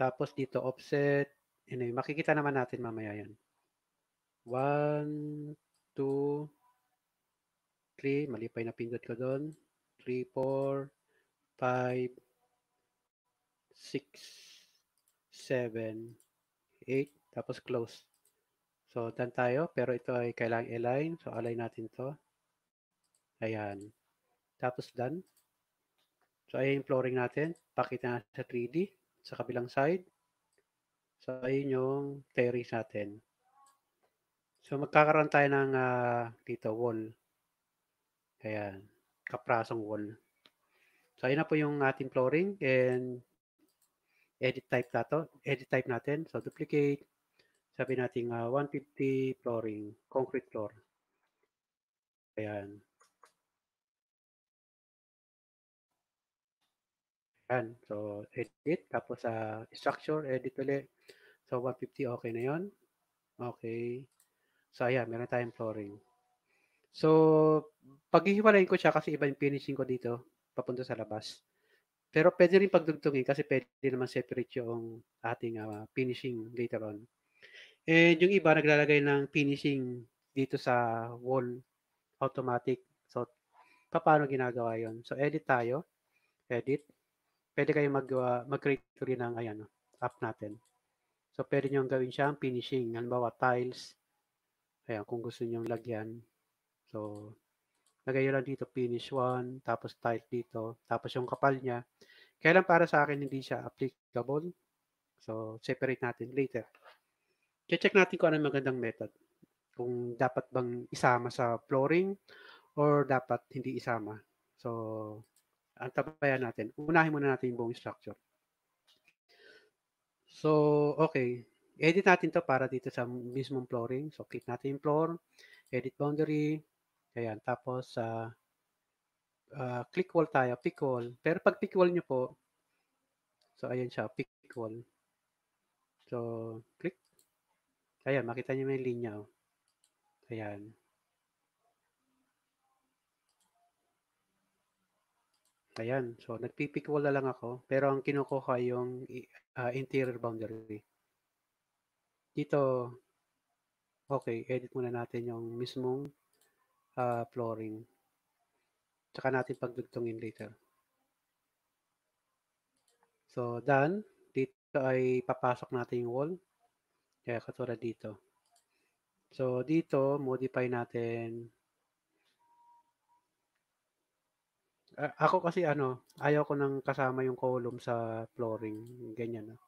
Tapos, dito offset. Anyway, makikita naman natin mamaya yan. 1, 2, 3. Mali pa yung napindot ko doon. 3, 4, 5, 6, 7, 8, tapos close. So, tan tayo. Pero ito ay kailangang align. So, align natin to. Ayan. Tapos done. So, ayan yung flooring natin. Pakita na sa 3D sa kabilang side. So, ayun yung terrace natin. So, magkakaroon tayo ng uh, dito, wall. Ayan. Kaprasong wall. So, ayun na po yung ating flooring and edit type na to. Edit type natin. So, duplicate sabi nating uh, ah, 150 flooring, concrete floor. Ayan. Ayan. So, edit. Tapos sa uh, structure, edit ulit. So, 150 okay na yon Okay. So, ayan. Meron tayong flooring. So, paghihiwalayin ko siya kasi iba yung finishing ko dito papunta sa labas. Pero pwede rin pagdugtungin kasi pwede naman separate yung ating uh, finishing later on. And yung iba naglalagay ng finishing dito sa wall automatic. So, paano ginagawa yon So, edit tayo. Edit. Pwede kayong mag, uh, ah, mag ng ayan, app natin. So, pwede nyo gawin siyang ang finishing. Halimbawa, tiles. Ayan, kung gusto nyo lagyan. So, lagay nyo lang dito finish 1, tapos tile dito, tapos yung kapal niya. Kailan para sa akin hindi siya applicable. So, separate natin later check natin kung ano yung magandang method. Kung dapat bang isama sa flooring or dapat hindi isama. So, antabayan natin. Unahin muna natin yung buong structure. So, okay. Edit natin to para dito sa mismong flooring. So, click natin yung floor, edit boundary, ayan. Tapos, uh, uh, click wall tayo, pick wall. Pero pag pick wall nyo po, so, ayan siya, pick wall. So, click Ayan, makita niyo may linya. Oh. Ayan. Ayan. So, nagpipick wall na lang ako. Pero ang kinukuha yung uh, interior boundary. Dito, okay, edit muna natin yung mismong uh, flooring. Tsaka natin pagdugtungin later. So, done. Dito ay papasok natin yung wall. Kaya eh, katulad dito. So, dito, modify natin. A ako kasi ano, ayaw ko nang kasama yung column sa flooring. Ganyan. No? Ah.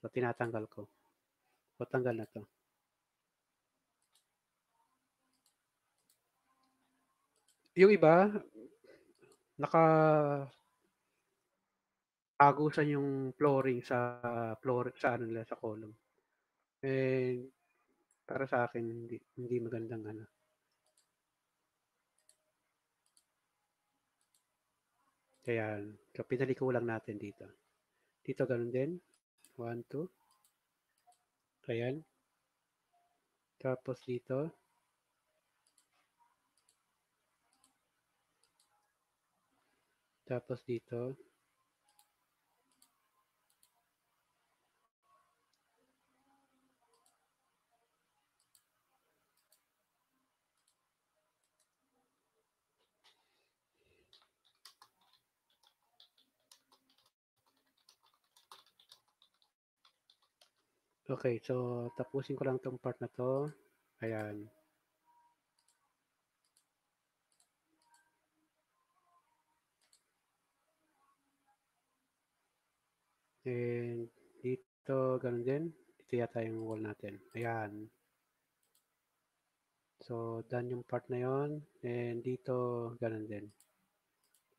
So, tinatanggal ko. So, tanggal na to. Yung iba, naka agusan yung flooring sa floor sa ano nila sa column. Eh, para sa akin hindi hindi magandang ano. Kaya, so ko lang natin dito. Dito ganun din. 1, 2. Ayan. Tapos dito. Tapos dito. Okay, so tapusin ko lang tong part na to. Ayan. And dito, ganun din. Ito yata yung wall natin. Ayan. So, done yung part na yon And dito, ganun din.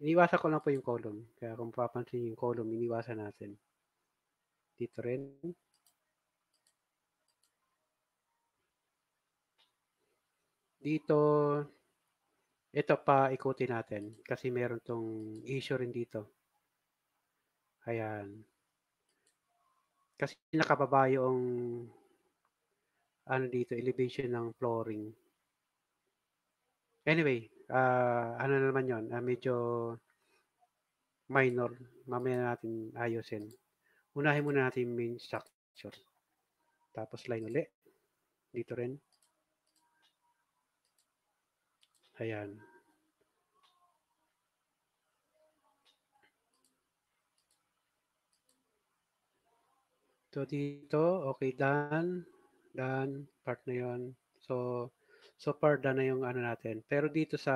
Iniwasan ko lang po yung column. Kaya kung papansin yung column, iniwasan natin. Dito rin. Dito, ito pa ikutin natin kasi meron tong issue rin dito. Ayan. Kasi nakababa yung ano dito, elevation ng flooring. Anyway, uh, ano naman yon uh, ah, medyo minor. Mamaya natin ayusin. Unahin muna natin main structure. Tapos line ulit. Dito rin. Ayan. So, dito, okay, done. Done. Part na yun. So, so far, done na yung ano natin. Pero dito sa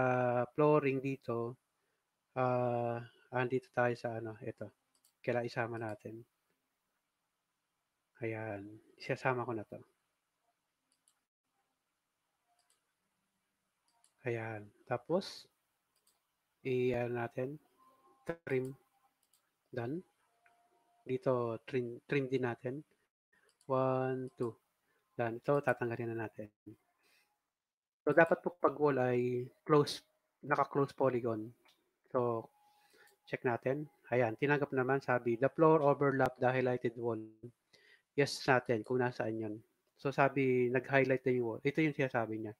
flooring dito, uh, andito tayo sa ano, ito. Kailan isama natin. Ayan. Isasama ko na to. Ayan. Tapos, i-add natin, trim, done. Dito, trim, trim din natin. 1, 2. Done. Ito, tatanggalin na natin. So, dapat po pag wall ay close, naka-close polygon. So, check natin. Ayan, tinanggap naman sabi, the floor overlap the highlighted wall. Yes natin kung nasaan yun. So sabi, nag-highlight na yung wall. Ito yung sinasabi niya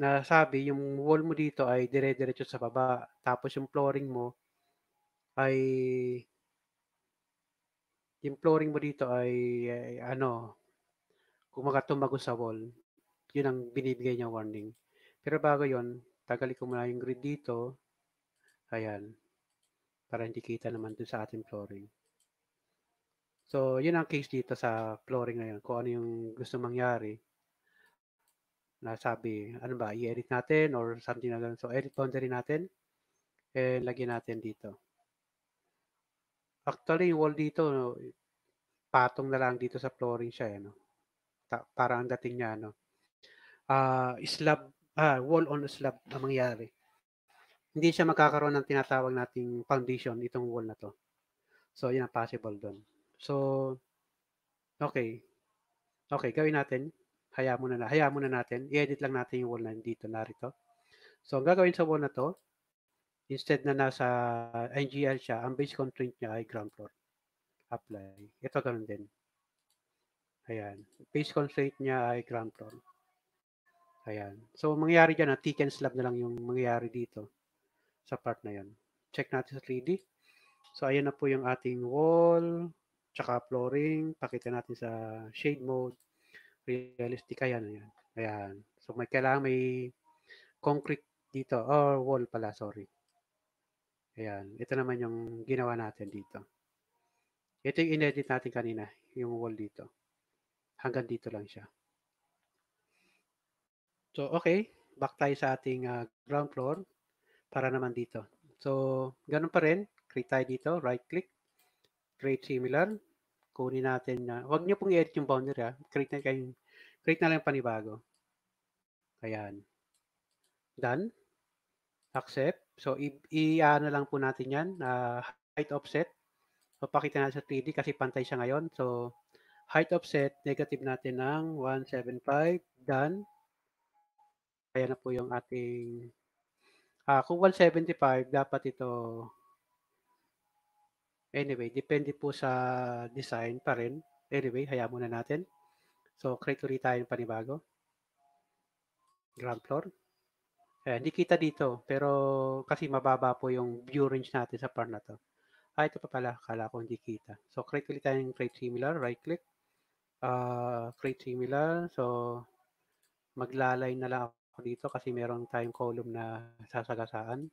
na sabi yung wall mo dito ay dire-diretso sa baba tapos yung flooring mo ay yung flooring mo dito ay, ay ano kumakatumbago sa wall yun ang binibigay niya warning pero bago yon tagali ko muna yung grid dito ayan para hindi kita naman dun sa ating flooring so yun ang case dito sa flooring ngayon kung ano yung gusto mangyari nasabi, sabi, ano ba, i-edit natin or something na ganun. So, edit boundary natin and lagyan natin dito. Actually, yung wall dito, no, patong na lang dito sa flooring siya. Eh, no? Ta- para ang dating niya, ano, uh, slab, ah, wall on slab ang mangyari. Hindi siya magkakaroon ng tinatawag nating foundation, itong wall na to. So, yun ang possible doon. So, okay. Okay, gawin natin. Hayaan muna, na, hayaan muna natin. I-edit lang natin yung wall na dito, narito. So, ang gagawin sa wall na to, instead na nasa NGL siya, ang base constraint niya ay ground floor. Apply. Ito ganun din. Ayan. Base constraint niya ay ground floor. Ayan. So, mangyayari dyan, ah, thick and slab na lang yung mangyayari dito sa part na yon. Check natin sa 3D. So, ayan na po yung ating wall, tsaka flooring. Pakita natin sa shade mode realistic. Ayan, yan Ayan. So, may kailangan may concrete dito. Or wall pala, sorry. Ayan. Ito naman yung ginawa natin dito. Ito yung inedit natin kanina. Yung wall dito. Hanggang dito lang siya. So, okay. Back tayo sa ating uh, ground floor para naman dito. So, ganun pa rin. Create tayo dito. Right click. Create similar kunin natin na, huwag niyo pong i-edit yung boundary ha. Ah. Create na kayo, create na lang panibago. Ayan. Done. Accept. So, i-ano lang po natin yan, uh, height offset. Papakita natin sa 3D kasi pantay siya ngayon. So, height offset, negative natin ng 175. Done. Kaya na po yung ating, uh, kung 175, dapat ito Anyway, depende po sa design pa rin. Anyway, hayaan muna natin. So, create ulit tayo ng panibago. Ground floor. Eh, hindi kita dito, pero kasi mababa po yung view range natin sa part na to. Ah, ito pa pala. Kala ko hindi kita. So, create ulit tayo ng create similar. Right click. Uh, ah, create similar. So, maglalay na lang ako dito kasi meron tayong column na sasagasaan.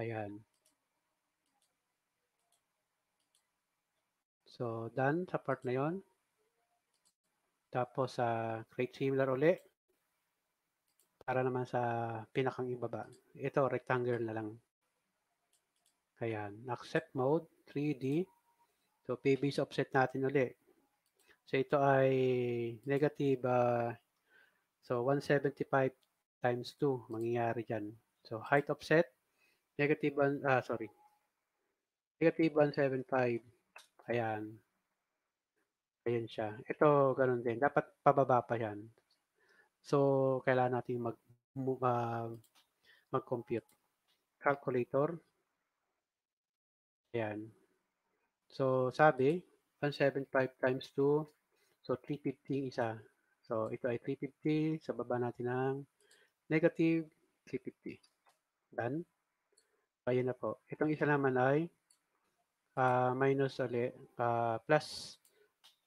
Ayan. So, done sa part na yon. Tapos sa uh, create similar uli para naman sa pinakang ibaba. Ito, rectangle na lang. Ayan, accept mode, 3D. So, PB's offset natin uli. So, ito ay negative. Uh, so, 175 times 2 mangyayari dyan. So, height offset, negative uh, sorry. Negative 175 Ayan. Ayan siya. Ito, ganun din. Dapat pababa pa yan. So, kailangan natin mag, uh, mag-compute. Calculator. Ayan. So, sabi, 175 times 2. So, 350 isa. So, ito ay 350. Sa baba natin ng negative 350. Done. Ayan na po. Itong isa naman ay uh, minus ali, uh, ah, plus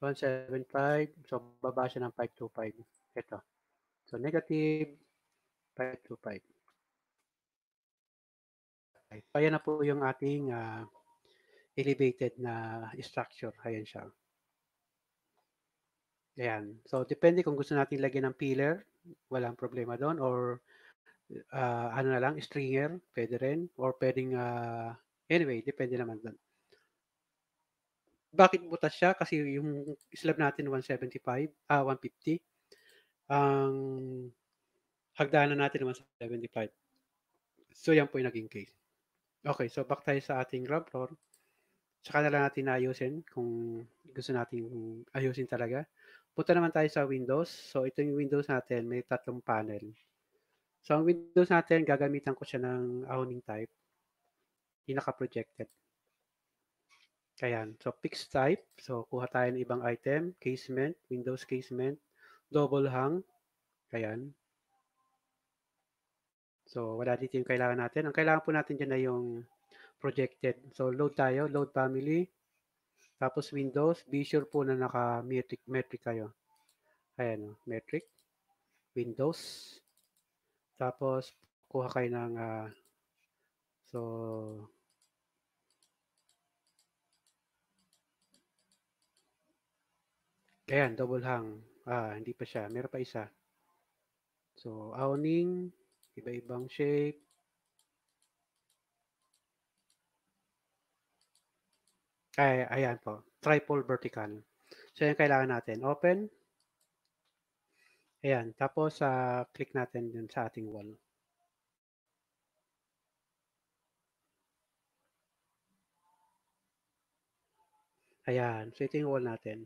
175. So, baba siya ng 525. Ito. So, negative 525. So, ayan na po yung ating uh, elevated na structure. Ayan siya. Ayan. So, depende kung gusto natin lagyan ng pillar, walang problema doon. Or, uh, ano na lang, stringer, pwede rin. Or pwedeng, uh, anyway, depende naman doon bakit butas siya? Kasi yung slab natin 175, ah, 150. Ang um, hagdanan natin naman 75. So, yan po yung naging case. Okay, so back tayo sa ating ground floor. Saka na lang natin ayusin kung gusto natin ayusin talaga. Punta naman tayo sa Windows. So, ito yung Windows natin. May tatlong panel. So, ang Windows natin, gagamitan ko siya ng awning type. Yung naka-projected. Ayan. So, fixed type. So, kuha tayo ng ibang item. Casement, Windows casement, double hang. Ayan. So, wala dito yung kailangan natin. Ang kailangan po natin dyan ay yung projected. So, load tayo. Load family. Tapos Windows, be sure po na naka-metric metric kayo. Ayan, oh. metric. Windows. Tapos, kuha kayo ng, uh, so, Ayan, double hang. Ah, hindi pa siya. Meron pa isa. So, awning, iba-ibang shape. Ay, ayan po. Triple vertical. So, yan kailangan natin. Open. Ayan. Tapos, uh, click natin dun sa ating wall. Ayan. So, ito yung wall natin.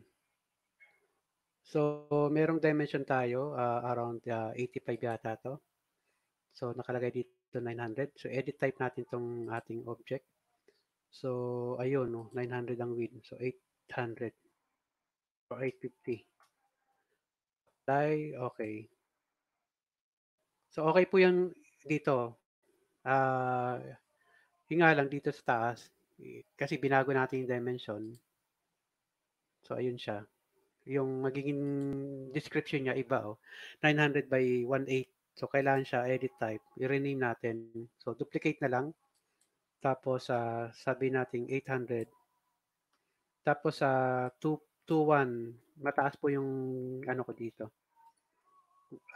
So, merong dimension tayo, uh, around uh, ah, 85 yata to. So, nakalagay dito 900. So, edit type natin tong ating object. So, ayun, no, 900 ang width. So, 800 or 850. Apply, okay. So, okay po yung dito. Uh, yun nga lang dito sa taas, kasi binago natin yung dimension. So, ayun siya yung magiging description niya iba oh. 900 by 18. So kailangan siya edit type. I-rename natin. So duplicate na lang. Tapos uh, sabi nating 800. Tapos sa uh, 221 mataas po yung ano ko dito.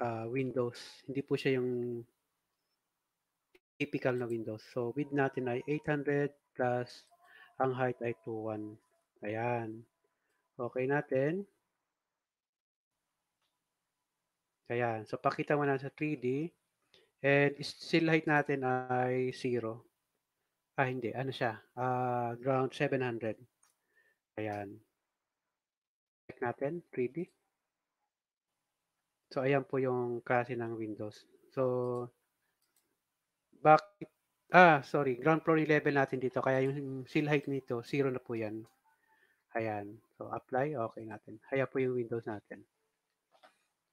Uh, Windows. Hindi po siya yung typical na Windows. So width natin ay 800 plus ang height ay 21. Ayan. Okay natin. Ayan. so pakita mo na sa 3D. And still height natin ay 0. Ah, hindi. Ano siya? Uh, ground 700. Ayan. Check natin, 3D. So, ayan po yung klase ng Windows. So, back Ah, sorry. Ground floor level natin dito. Kaya yung seal height nito, 0 na po yan. Ayan. So, apply. Okay natin. Haya po yung windows natin.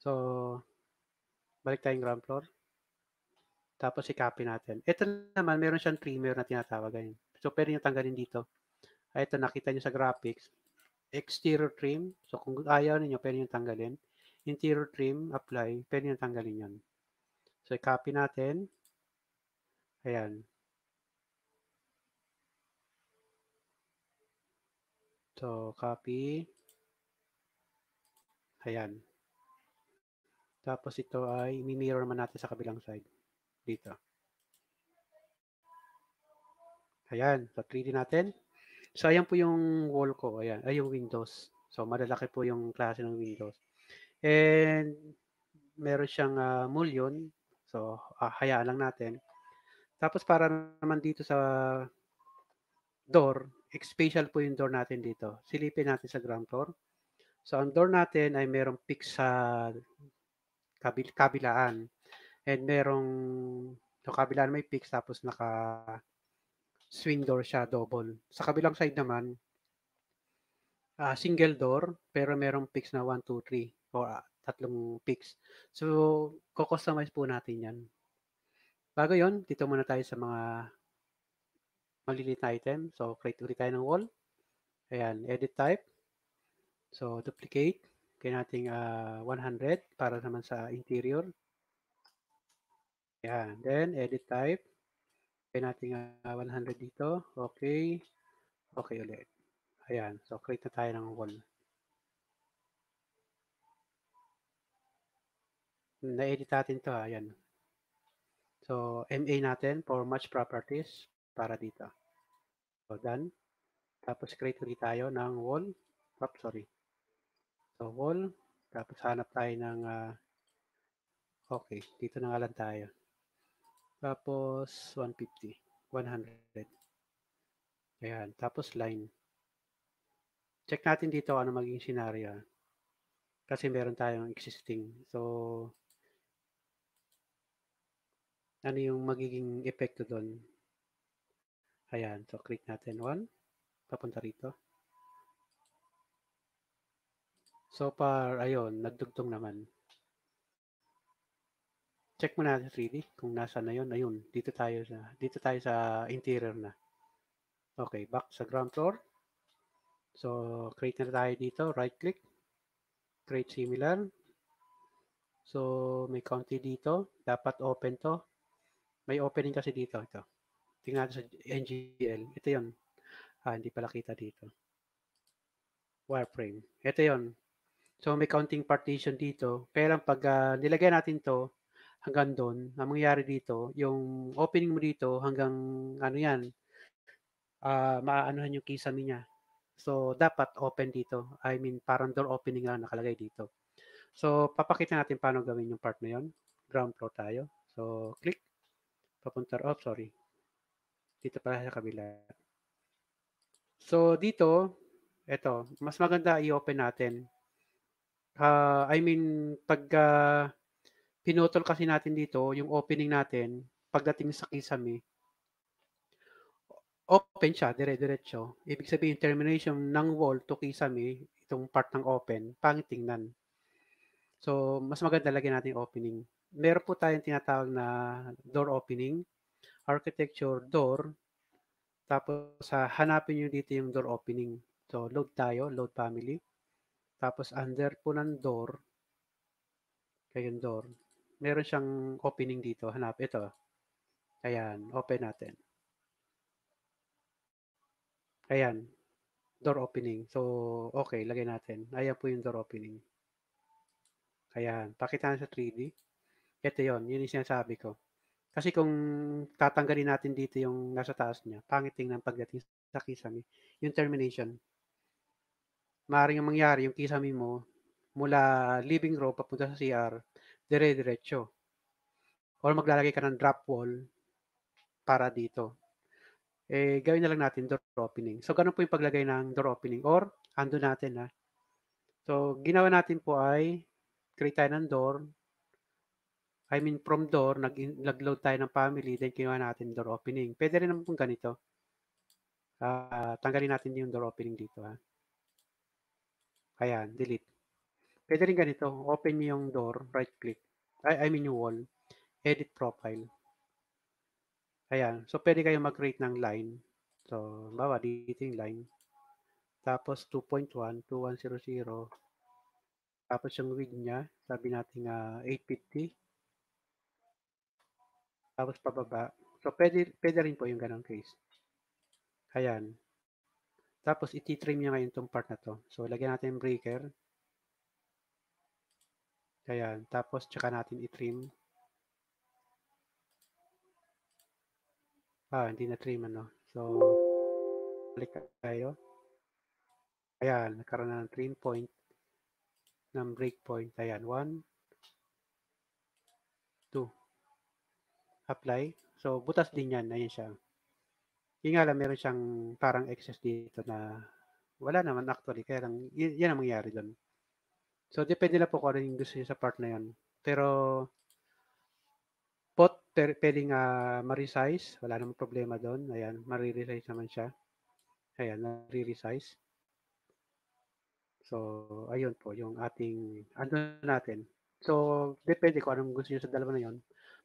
So, balik tayong ground floor. Tapos i-copy natin. Ito naman, meron siyang trimmer na tinatawag. Ganyan. So, pwede nyo tanggalin dito. Ay, ah, ito, nakita nyo sa graphics. Exterior trim. So, kung ayaw niyo pwede nyo tanggalin. Interior trim, apply. Pwede nyo tanggalin yon. So, i-copy natin. Ayan. So, copy. Ayan. Tapos ito ay mi-mirror naman natin sa kabilang side. Dito. Ayan, sa 3D natin. So, ayan po yung wall ko. Ayan, ay yung windows. So, malalaki po yung klase ng windows. And, meron siyang uh, ah, mullion. So, uh, hayaan lang natin. Tapos, para naman dito sa door, spatial po yung door natin dito. Silipin natin sa ground floor. So, ang door natin ay merong pick sa kabil, kabilaan. And merong, so kabilaan may peaks tapos naka swing door siya, double. Sa kabilang side naman, uh, single door, pero merong peaks na 1, 2, 3, or uh, tatlong peaks. So, ko-customize po natin yan. Bago yon dito muna tayo sa mga maliliit na item. So, create ulit tayo ng wall. Ayan, edit type. So, duplicate. Okay nating uh, ah, 100 para naman sa interior. Yan. Then, edit type. Okay nating uh, ah, 100 dito. Okay. Okay ulit. Ayan. So, create na tayo ng wall. Na-edit natin to ha. Ah, Ayan. So, MA natin for match properties para dito. So, done. Tapos, create ulit tayo ng wall. Oops, sorry. So, all. Tapos hanap tayo ng, uh, okay, dito na nga lang tayo. Tapos, 150. 100. Ayan. Tapos, line. Check natin dito ano maging scenario. Kasi meron tayong existing. So, ano yung magiging epekto doon? Ayan. So, click natin 1. Papunta rito. So far, ayun, nagdugtong naman. Check mo natin 3D kung nasa na yun. Ayun, dito tayo sa, dito tayo sa interior na. Okay, back sa ground floor. So, create na tayo dito. Right click. Create similar. So, may county dito. Dapat open to. May opening kasi dito. Ito. Tingnan natin sa NGL. Ito yon Ah, hindi pala kita dito. Wireframe. Ito yon So may counting partition dito. Kaya lang pag uh, ah, nilagay natin to hanggang doon, ang mangyayari dito, yung opening mo dito hanggang ano yan, uh, ah, maaanuhan yung kisame niya. So dapat open dito. I mean parang door opening lang nakalagay dito. So papakita natin paano gawin yung part na yon. Ground floor tayo. So click. Papunta, oh sorry. Dito pala sa kabila. So dito, eto, mas maganda i-open natin uh, I mean, pagka uh, pinutol kasi natin dito, yung opening natin, pagdating sa kisame, open siya, dire-diretso. Ibig sabihin, termination ng wall to kisame, itong part ng open, pangit tingnan. So, mas maganda lagyan natin opening. Meron po tayong tinatawag na door opening, architecture door, tapos sa hanapin nyo dito yung door opening. So, load tayo, load family. Tapos under po ng door, kayong door, meron siyang opening dito. Hanap ito. Ayan, open natin. Ayan, door opening. So, okay, lagay natin. Ayan po yung door opening. Ayan, pakita sa 3D. Ito yon yun yung sinasabi ko. Kasi kung tatanggalin natin dito yung nasa taas niya, pangit tingnan pagdating sa kisame, yung termination maaaring ang mangyari yung kisame mo mula living room papunta sa CR, dire-diretso. Or maglalagay ka ng drop wall para dito. Eh, gawin na lang natin door opening. So, ganun po yung paglagay ng door opening or ando natin na. Ah. So, ginawa natin po ay create tayo ng door. I mean, from door, nag nag tayo ng family, then ginawa natin door opening. Pwede rin naman pong ganito. Uh, tanggalin natin yung door opening dito ha. Ah. Ayan, delete. Pwede rin ganito, open nyo yung door, right click. I, I mean yung wall. Edit profile. Ayan, so pwede kayo mag-create ng line. So, bawa, dito yung line. Tapos 2.1, 2100. Tapos yung width niya, sabi natin uh, 850. Tapos pababa. So, pwede, pwede rin po yung ganong case. Ayan. Tapos, iti-trim niya ngayon itong part na to. So, lagyan natin yung breaker. Ayan. Tapos, tsaka natin i-trim. Ah, hindi na trim ano. So, balik tayo. Ayan, nagkaroon na ng trim point ng breakpoint. Ayan, one, 2. Apply. So, butas din yan. Ayan siya. Yun nga lang, meron siyang parang excess dito na wala naman actually. Kaya lang, y- yan ang mangyari doon. So, depende lang po kung ano yung gusto niya sa part na yun. Pero, pot, per, pwedeng uh, ma-resize. Wala namang problema doon. Ayan, ma-resize naman siya. Ayan, na-resize. So, ayun po, yung ating, ano natin. So, depende kung anong gusto nyo sa dalawa na yun.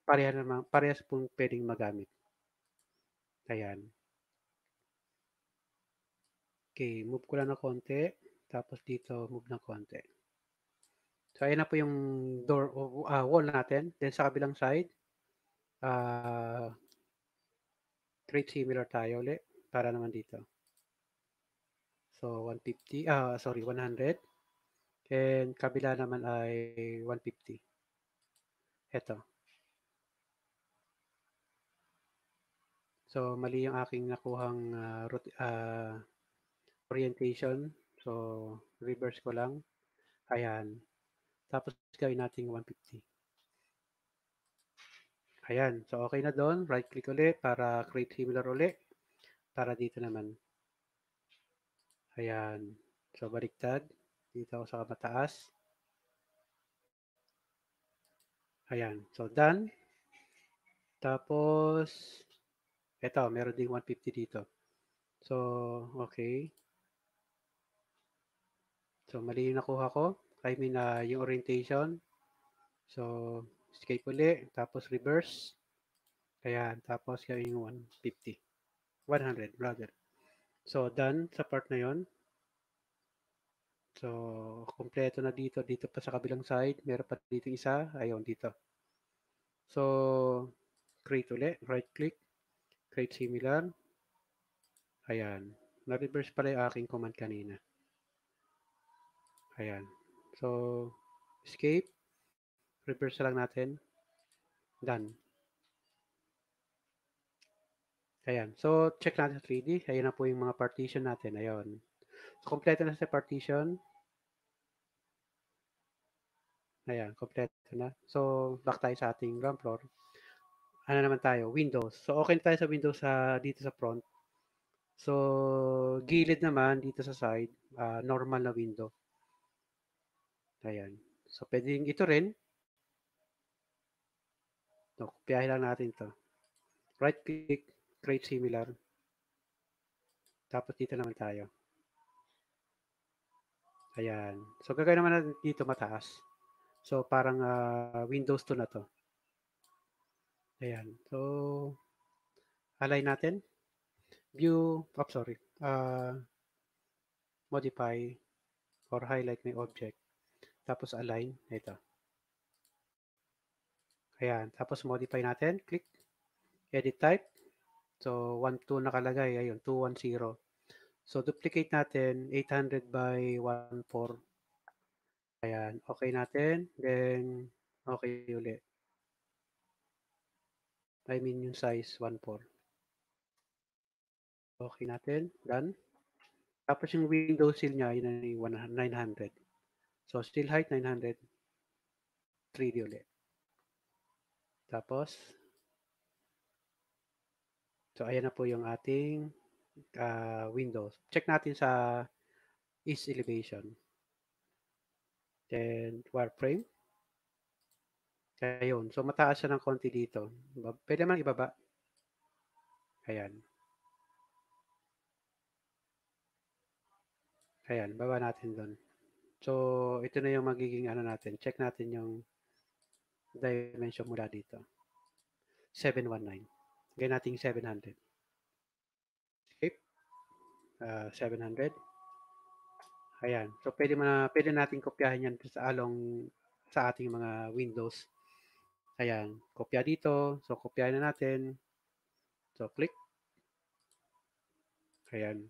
Pareha naman, parehas pong pwedeng magamit. Ayan. Okay, move ko lang ng konti. Tapos dito, move ng konti. So, ayan na po yung door, uh, wall natin. Then, sa kabilang side, uh, ah, create similar tayo ulit para naman dito. So, 150, ah, uh, sorry, 100. And kabila naman ay 150. Ito. So, mali yung aking nakuhang uh, ah, root, uh, orientation. So, reverse ko lang. Ayan. Tapos gawin natin 150. Ayan. So, okay na doon. Right click ulit para create similar ulit. Para dito naman. Ayan. So, baliktad. Dito ako sa mataas. Ayan. So, done. Tapos, eto, meron ding 150 dito. So, okay. So, mali yung nakuha ko. I mean, uh, yung orientation. So, escape uli. Tapos, reverse. Kaya, tapos gawin yung 150. 100, brother. So, done sa part na yon. So, kompleto na dito. Dito pa sa kabilang side. Meron pa dito isa. Ayun, dito. So, create uli. Right click. Create similar. Ayan. Na-reverse pala yung aking command kanina. Ayan. So, escape. sa lang natin. Done. Ayan. So, check natin sa 3D. Ayan na po yung mga partition natin. Ayan. So, kompleto na sa partition. Ayan, kompleto na. So, back tayo sa ating ground floor. Ano naman tayo? Windows. So, okay na tayo sa windows sa, dito sa front. So, gilid naman dito sa side, uh, normal na window. Ayan. So, pwedeng ito rin. No, kopyahin lang natin to. Right click, create similar. Tapos dito naman tayo. Ayan. So, gagawin naman natin dito mataas. So, parang uh, Windows 2 na to. Ayan. So, align natin. View, oh, sorry. Uh, modify or highlight my object. Tapos align. Ito. Ayan. Tapos modify natin. Click. Edit type. So, 12 nakalagay. Ayun, 210. So, duplicate natin. 800 by 14. 4. Ayan. Okay natin. Then, okay uli. I mean yung size 1.4. Okay natin. Done. Tapos yung window seal niya, yun ay 900. So, still height, 900. 3D ulit. Tapos, so ayan na po yung ating uh, windows. Check natin sa is elevation. Then, wireframe. Ayun. So, mataas siya ng konti dito. Pwede man ibaba. Ayan. Ayan. Baba natin doon. So, ito na yung magiging ano natin. Check natin yung dimension mula dito. 719. Gawin natin 700. Okay. Uh, ah, 700. Ayan. So, pwede, na, pwede natin kopyahin yan sa along sa ating mga Windows. Ayan. Kopya dito. So, kopyahin na natin. So, click. Ayan.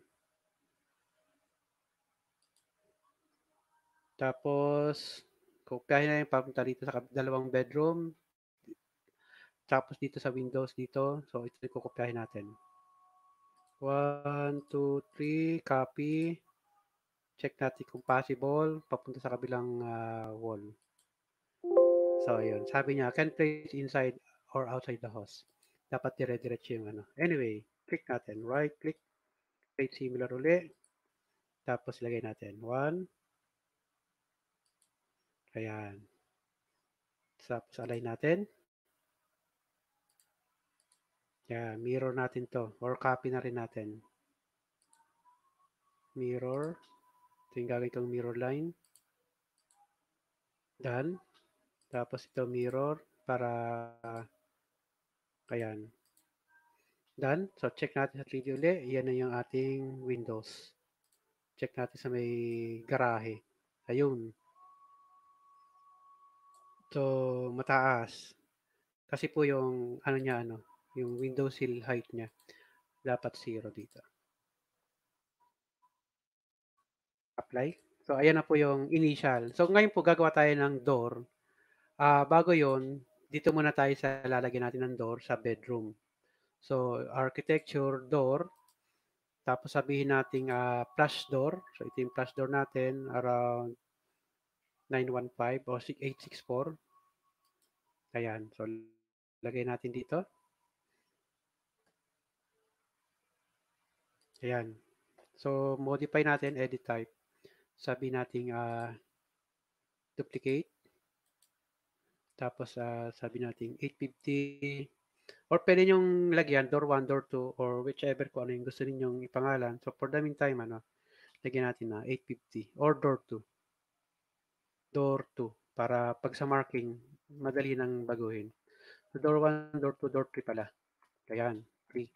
Tapos, kopyahin na yung papunta dito sa dalawang bedroom. Tapos dito sa windows dito. So, ito yung kukopyahin natin. 1, 2, 3, copy. Check natin kung possible. Papunta sa kabilang uh, wall. So, yun. Sabi niya, can place inside or outside the house. Dapat dire-diretso yung ano. Anyway, click natin. Right click. Create similar uli. Tapos lagay natin. 1, Ayan. Tapos align natin. Yeah, mirror natin to or copy na rin natin. Mirror. Ito yung gagawin kong mirror line. Done. Tapos ito mirror para ayan. Done. So check natin sa 3D ulit. Yan na yung ating Windows. Check natin sa may garahe. Ayun to mataas. Kasi po yung, ano niya, ano, yung window sill height niya, dapat zero dito. Apply. So, ayan na po yung initial. So, ngayon po gagawa tayo ng door. Uh, bago yon dito muna tayo sa lalagyan natin ng door sa bedroom. So, architecture, door. Tapos sabihin natin uh, ah, flush door. So, ito yung flush door natin around 915 o 864. Ayan. So, lagay natin dito. Ayan. So, modify natin edit type. Sabi natin uh, ah, duplicate. Tapos, uh, sabi natin 850. Or pwede nyong lagyan door 1, door 2, or whichever kung ano yung gusto ninyong ipangalan. So, for the meantime, ano, lagyan natin na 850 or door 2 door 2 para pag sa marking, madali nang baguhin. So, door 1, door 2, door 3 pala. Ayan, 3.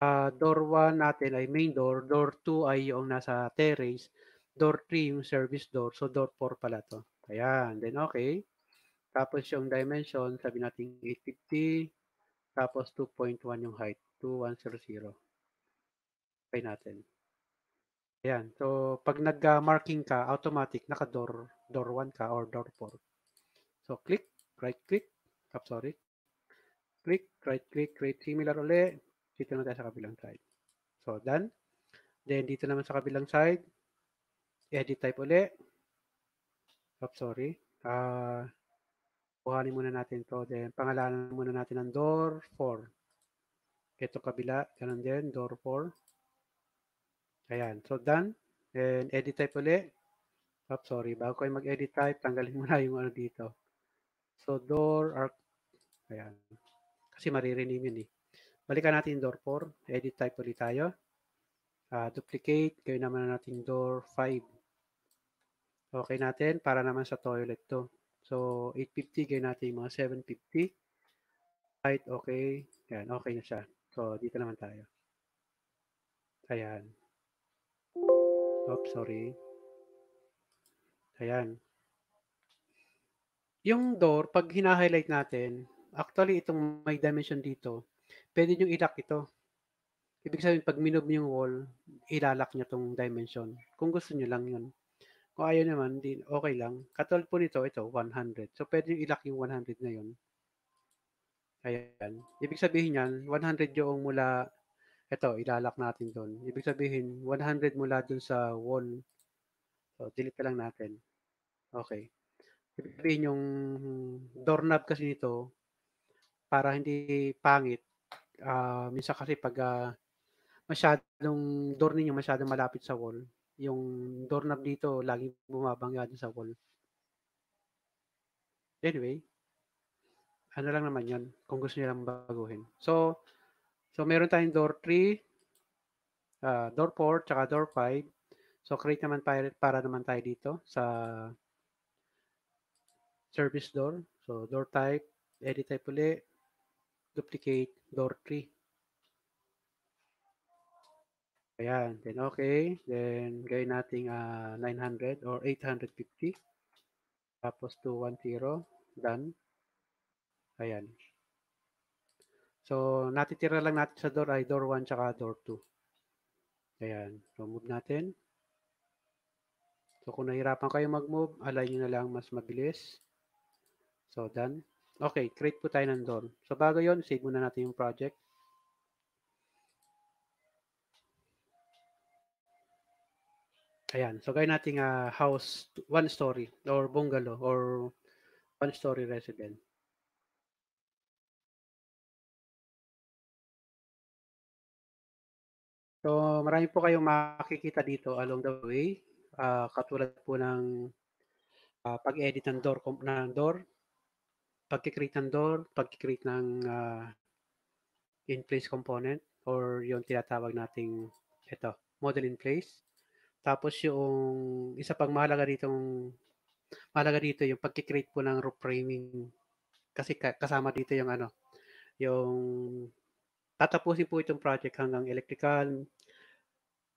Uh, door 1 natin ay main door. Door 2 ay yung nasa terrace. Door 3 yung service door. So, door 4 pala to. Ayan, then okay. Tapos yung dimension, sabi natin 850. Tapos 2.1 yung height. 2100. Okay natin. Ayan. So, pag mm. nag-marking ka, automatic, naka-door, door 1 ka or door 4. So, click, right-click. Oh, sorry. Click, right-click, create similar uli. Dito na tayo sa kabilang side. So, done. Then, dito naman sa kabilang side, edit type uli. Oh, sorry. Uh, ah, buhanin muna natin to. Then, pangalanan muna natin ng door 4. Ito kabila, ganun din, door 4. Ayan. So, done. And edit type ulit. Oh, sorry. Bago kayo mag-edit type, tanggalin mo na yung ano dito. So, door arc. Ayan. Kasi maririnig yun eh. Balikan natin door 4. Edit type ulit tayo. Uh, duplicate. Gawin naman natin door 5. Okay natin. Para naman sa toilet to. So, 850. Gawin natin yung mga 750. Height, okay. Ayan, okay na siya. So, dito naman tayo. Ayan. Oops, sorry. Ayan. Yung door, pag hina-highlight natin, actually itong may dimension dito, pwede nyo ilak ito. Ibig sabihin, pag minob yung wall, ilalak nyo itong dimension. Kung gusto nyo lang yun. Kung ayaw naman, din, okay lang. Katulad po nito, ito, 100. So, pwede nyo ilak yung 100 na yun. Ayan. Ibig sabihin yan, 100 yung mula ito, ilalak natin doon. Ibig sabihin, 100 mula doon sa wall. So, delete ka lang natin. Okay. Ibig sabihin, yung doorknob kasi nito, para hindi pangit, uh, minsan kasi pag uh, masyadong door ninyo masyadong malapit sa wall, yung doorknob dito lagi bumabangga din sa wall. Anyway, ano lang naman yan kung gusto nyo lang baguhin. So, So, meron tayong door 3, uh, ah, door 4, tsaka door 5. So, create naman para, para naman tayo dito sa service door. So, door type, edit type ulit, duplicate, door 3. Ayan. Then, okay. Then, gawin natin uh, 900 or 850. Tapos, 210. Done. Ayan. So, natitira lang natin sa door ay door 1 tsaka door 2. Ayan. So, move natin. So, kung nahirapan kayo mag-move, alay nyo na lang mas mabilis. So, done. Okay, create po tayo ng door. So, bago yon save muna natin yung project. Ayan. So, gawin natin uh, house, one story, or bungalow, or one story residence. So marami po kayong makikita dito along the way. Uh, katulad po ng uh, pag-edit ng door, ng door pag-create ng door, pag-create ng uh, in-place component or yung tinatawag nating ito, model in place. Tapos yung isa pang mahalaga dito mahalaga dito yung pag-create po ng roof framing kasi kasama dito yung ano, yung tatapusin po itong project hanggang electrical,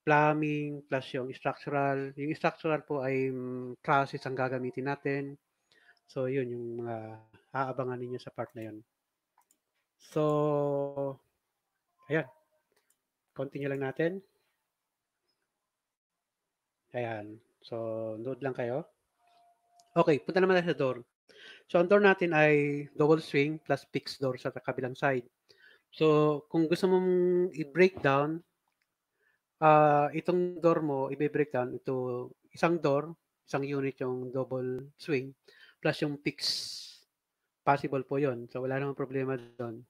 plumbing, plus yung structural. Yung structural po ay trusses mm, ang gagamitin natin. So, yun yung mga uh, aabangan ninyo sa part na yun. So, ayan. Continue lang natin. Ayan. So, load lang kayo. Okay, punta naman tayo sa door. So, ang door natin ay double swing plus fixed door sa kabilang side. So, kung gusto mong i-breakdown, uh, ah, itong door mo, i-breakdown, ito, isang door, isang unit yung double swing, plus yung fix. Possible po yon So, wala namang problema doon.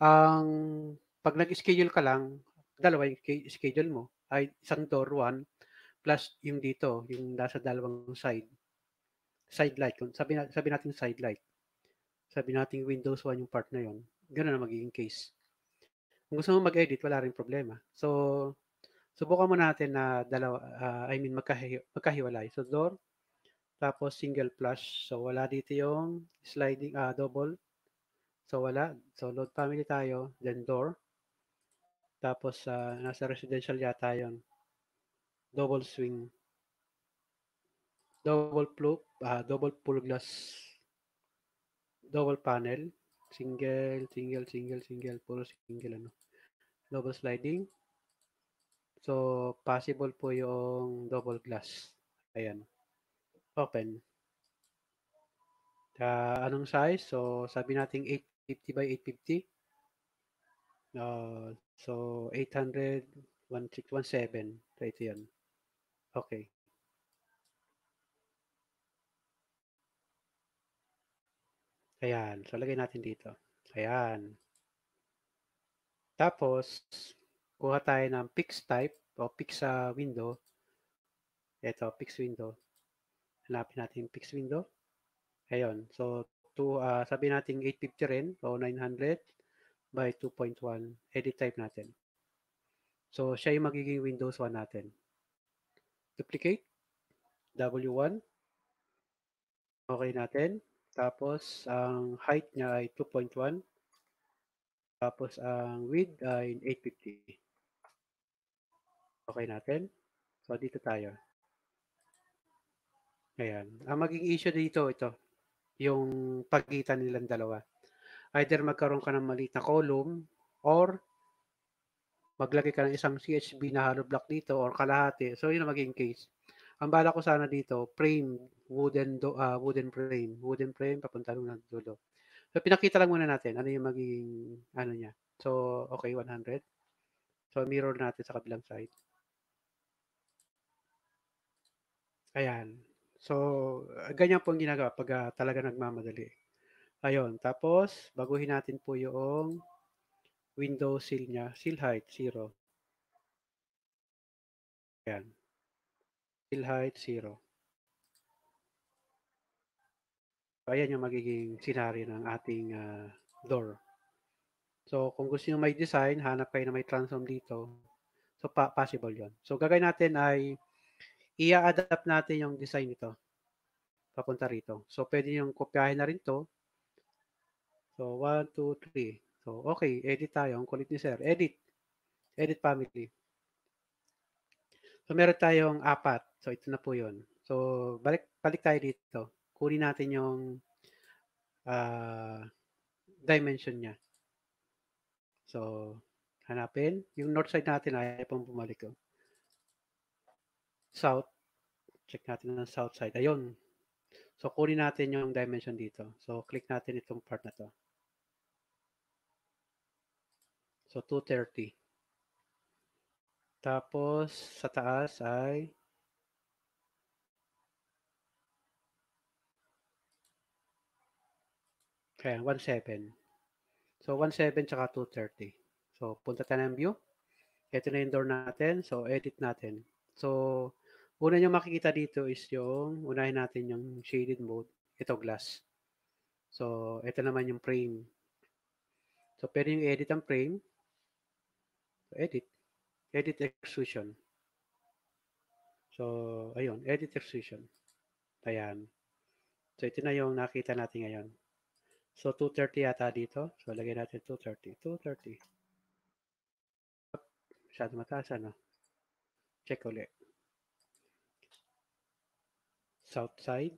Ang, um, pag nag-schedule ka lang, dalawa yung schedule mo, ay isang door, one, plus yung dito, yung nasa dalawang side. Side light. Sabi, sabi natin side light. Sabi natin Windows 1 yung part na yon Ganun na magiging case. Kung gusto mo mag-edit, wala rin problema. So, subukan mo natin na dalawa, uh, I mean, magkahi- magkahiwalay. So, door, tapos single flush. So, wala dito yung sliding, uh, double. So, wala. So, load family tayo, then door. Tapos, uh, nasa residential yata yun. Double swing. Double, plu- uh, double pull glass. Double panel. Single, single, single, single. Puro single, ano. Double sliding. So, possible po yung double glass. Ayan. Open. Uh, anong size? So, sabi nating 850 by 850. Uh, ah, so, 800, 1617. Right ito yun. Okay. Ayan. So, lagay natin dito. Ayan. Tapos, kuha tayo ng fix type o fix sa uh, window. Ito, fix window. Hanapin natin yung fix window. Ayun. So, to, uh, sabi natin 850 rin o 900 by 2.1. Edit type natin. So, siya yung magiging Windows 1 natin. Duplicate. W1. Okay natin. Tapos, ang height niya ay 2.1. Tapos, ang width ay 850. Okay natin? So, dito tayo. Ayan. Ang maging issue dito, ito. Yung pagitan nilang dalawa. Either magkaroon ka ng maliit na column or maglagay ka ng isang CHB na hollow block dito or kalahati. So, yun ang maging case. Ang bala ko sana dito, frame, wooden, do, uh, wooden frame, wooden frame papunta ng dulo. So, pinakita lang muna natin ano yung magiging, ano niya. So, okay, 100. So, mirror natin sa kabilang side. Ayan. So, ganyan po ang ginagawa pag uh, talaga nagmamadali. Ayun. Tapos, baguhin natin po yung window seal niya. Seal height, 0. Ayan fill height 0. So, ayan yung magiging scenario ng ating uh, door. So, kung gusto nyo may design, hanap kayo na may transform dito. So, pa possible yon So, gagawin natin ay i-adapt natin yung design nito papunta rito. So, pwede yung kopyahin na rin to. So, 1, 2, 3. So, okay. Edit tayo. Ang kulit ni sir. Edit. Edit family. So meron tayong apat. So ito na po 'yon. So balik, balik tayo dito. Kunin natin yung uh, dimension niya. So hanapin. Yung north side natin ay pang bumalik oh. South. Check natin ang south side. Ayun. So kunin natin yung dimension dito. So click natin itong part na to. So 230. Tapos sa taas ay Kaya 1.7. So 1.7 tsaka 2.30. So punta tayo ng view. Ito na yung door natin. So edit natin. So una nyo makikita dito is yung unahin natin yung shaded mode. Ito glass. So ito naman yung frame. So pwede yung edit ang frame. So edit edit extrusion. So, ayun, edit extrusion. Ayan. So, ito na yung nakita natin ngayon. So, 230 yata dito. So, lagay natin 230. 230. Masyado mataas, ano? Check ulit. South side.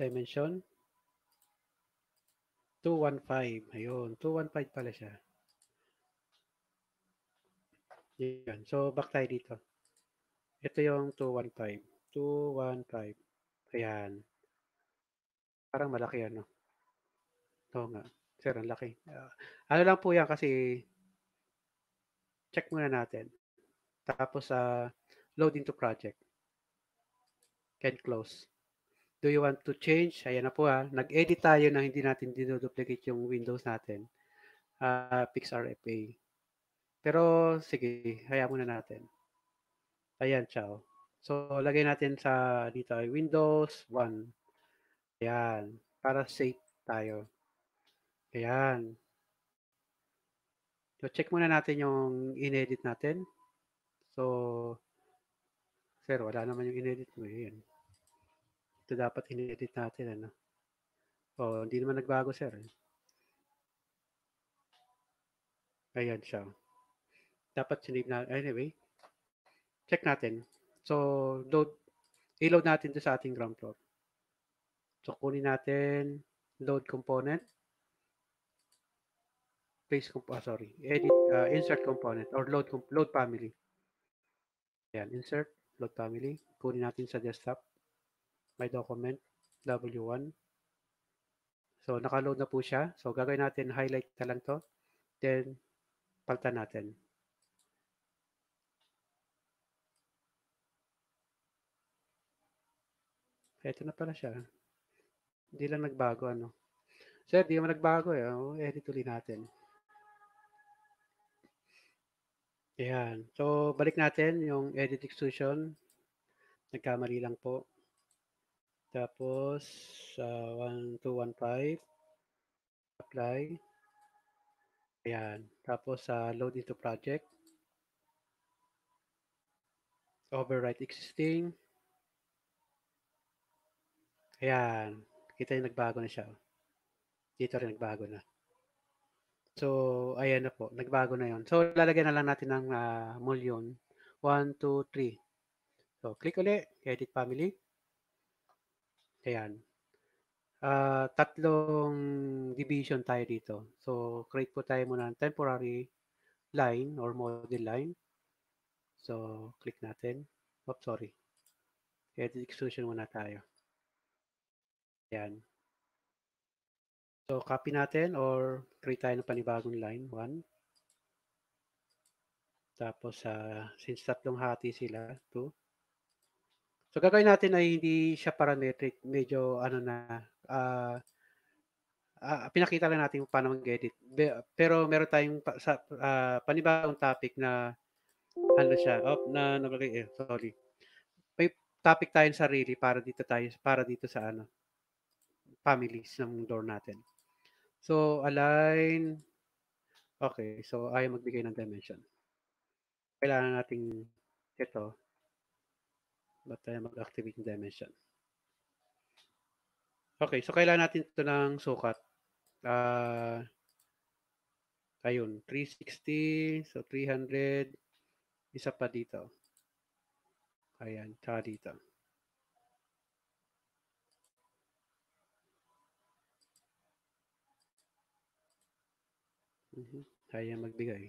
Dimension. 215. Ayun, 215 pala siya. Yan. So, back tayo dito. Ito yung 215. 215. Ayan. Parang malaki ano. Ito nga. Sir, ang laki. Uh, ano lang po yan kasi check muna natin. Tapos, uh, load into project. Can close. Do you want to change? Ayan na po ha. Ah. Nag-edit tayo na hindi natin dinoduplicate yung windows natin. Uh, PixRFA. Pero sige, hayaan muna natin. Ayan, ciao. So, lagay natin sa dito ano ay Windows 1. Ayan, para safe tayo. Ayan. So, check muna natin yung inedit natin. So, sir, wala naman yung inedit mo. Ayan. Ito dapat inedit natin. Ano? Oh, hindi naman nagbago, sir. Eh. Ayan siya dapat sinave na. Anyway, check natin. So, load, i-load natin to sa ating ground floor. So, kunin natin load component. Place component, oh, ah, sorry, edit, uh, insert component or load, load family. Ayan, insert, load family. Kunin natin sa desktop. My document, W1. So, naka-load na po siya. So, gagawin natin highlight na lang to. Then, palitan natin. Ito na pala siya. Hindi lang nagbago, ano. Sir, di naman nagbago eh. O, oh, edit ulit natin. Ayan. So, balik natin yung edit extrusion. Nagkamali lang po. Tapos, uh, ah, 1215. Apply. Ayan. Tapos, uh, load into project. Overwrite existing. Ayan. Kita yung nagbago na siya. Oh. Dito rin nagbago na. So, ayan na po. Nagbago na yon. So, lalagyan na lang natin ng uh, mall yun. 1, 2, 3. So, click ulit. Edit family. Ayan. Uh, tatlong division tayo dito. So, create po tayo muna ng temporary line or model line. So, click natin. Oops, sorry. Edit extrusion muna tayo. Ayan. So, copy natin or create tayo ng panibagong line 1. Tapos, uh, since tatlong hati sila, 2. So, gagawin natin ay hindi siya parametric. Medyo, ano na, uh, uh, pinakita lang natin kung paano mag-edit. Pero meron tayong pa, sa, uh, panibagong topic na ano siya, oh, na, na, eh, sorry. May topic tayong sarili para dito tayo, para dito sa ano, families ng door natin. So, align. Okay, so ayaw magbigay ng dimension. Kailangan nating ito. Ba't tayo mag-activate ng dimension? Okay, so kailangan natin ito ng sukat. Uh, ayun, 360. So, 300. Isa pa dito. Ayan, tsaka dito. mm Kaya magbigay.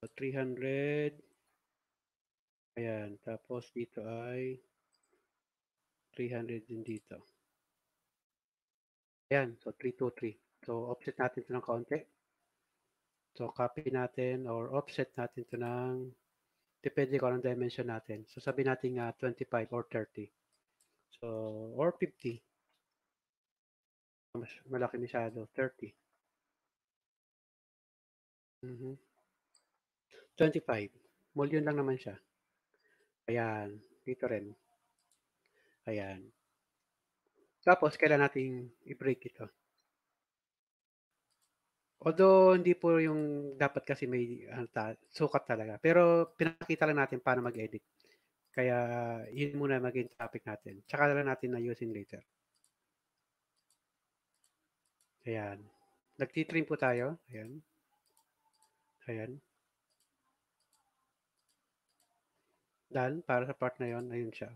So, 300. Ayan. Tapos dito ay 300 din dito. Ayan. So, 323. So, offset natin ito ng kaunti. So, copy natin or offset natin ito ng depende kung anong dimension natin. So, sabi natin uh, 25 or 30. So, or 50. Mas malaki Shadow, 30. Mhm. 25, mall lang naman siya. Ayan, dito rin. Ayan. Tapos kailangan nating i-break ito. Although hindi po yung dapat kasi may ano, ta, sukat talaga. Pero pinakita lang natin paano mag-edit. Kaya yun muna maging topic natin. Tsaka lang natin na using later. Ayan. Nagtitrim po tayo. Ayan. Ayan. Dahil para sa part na yon ayun siya.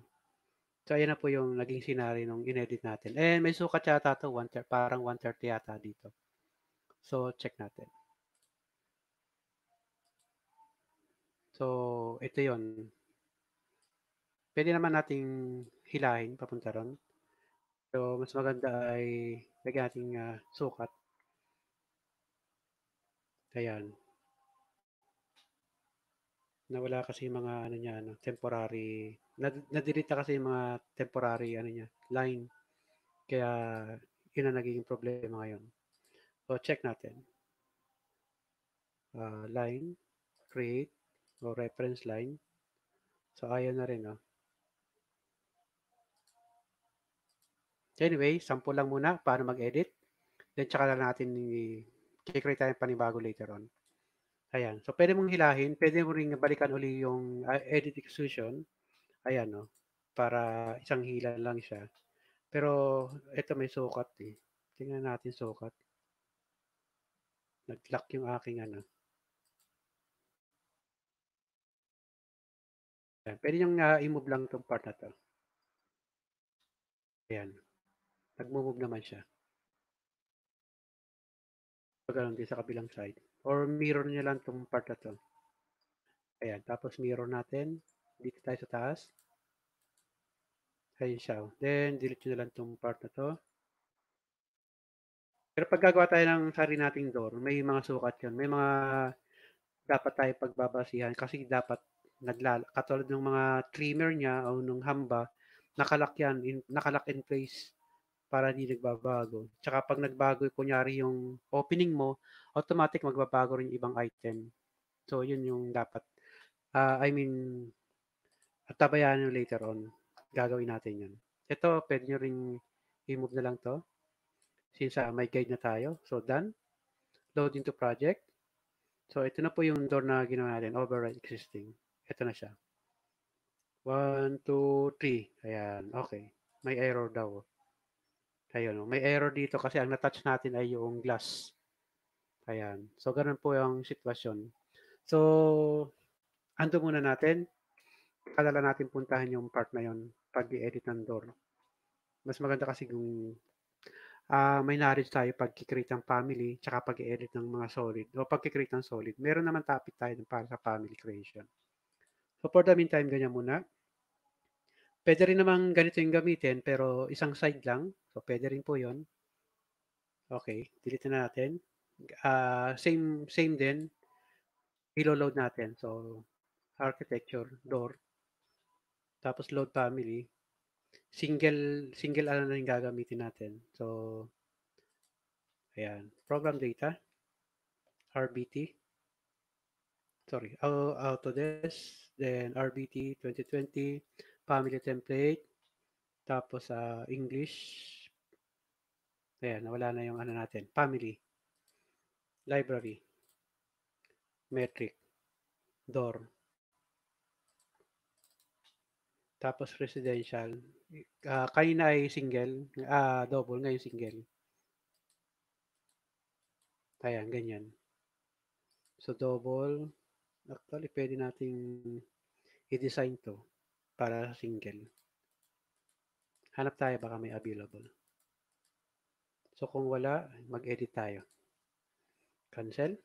So, ayan na po yung naging sinari nung inedit natin. Eh, may sukat yata to, one, parang 130 yata dito. So, check natin. So, ito yon Pwede naman nating hilahin papunta ron. So, mas maganda ay lagyan natin uh, ah, sukat. Ayan. Nawala kasi mga ano niya, ano, temporary, na kasi yung mga temporary ano niya, line. Kaya, yun ang nagiging problema ngayon. So, check natin. Uh, line, create, o reference line. So, ayan na rin, oh. anyway, sample lang muna paano mag-edit. Then tsaka lang natin i-create tayong panibago later on. Ayan. So pwede mong hilahin, pwede mo ring balikan uli yung uh, edit execution. Ayan no. Oh. Para isang hila lang siya. Pero ito may sukat eh. Tingnan natin sukat. Nag-lock yung aking ano. Ayan. Pwede niyong uh, i-move lang tong part na to. Ayan. Nagmo-move naman siya. Pagkaroon din sa kabilang side. Or mirror niya lang tong part na to. Ayan. Tapos mirror natin. Dito tayo sa taas. Ayan siya. Oh. Then, delete na lang tong part na to. Pero pag gagawa tayo ng sari nating door, may mga sukat yun. May mga dapat tayo pagbabasihan kasi dapat naglala. Katulad ng mga trimmer niya o nung hamba, nakalakyan yan, in, nakalak in place para hindi nagbabago. Tsaka pag nagbago, kunyari yung opening mo, automatic magbabago rin yung ibang item. So, yun yung dapat. Uh, I mean, at tabayan nyo later on. Gagawin natin yun. Ito, pwede nyo rin i-move na lang to. Since uh, may guide na tayo. So, done. Load into project. So, ito na po yung door na ginawa natin. Override existing. Ito na siya. 1, 2, 3. Ayan. Okay. May error daw. Ayun, oh, may error dito kasi ang na-touch natin ay yung glass. Ayan. So, ganun po yung sitwasyon. So, ando muna natin. Kalala natin puntahan yung part na yon pag i-edit ng door. Mas maganda kasi yung uh, ah, may knowledge tayo pag create ng family tsaka pag edit ng mga solid o pag create ng solid. Meron naman topic tayo para sa family creation. So, for the meantime, ganyan muna. Pwede rin naman ganito yung gamitin, pero isang side lang. So, pwede rin po yon Okay, delete na natin. Uh, same, same din. Ilo-load natin. So, architecture, door. Tapos load family. Single, single ano na yung gagamitin natin. So, ayan. Program data. RBT. Sorry, Autodesk. Then RBT 2020 family template, tapos sa uh, English, ayan, nawala na yung ano natin, family, library, metric, dorm, tapos residential. Uh, ah, kanina ay single, uh, double, ngayon single. Ayan, ganyan. So double, actually pwede nating i-design to para single. Hanap tayo baka may available. So kung wala, mag-edit tayo. Cancel.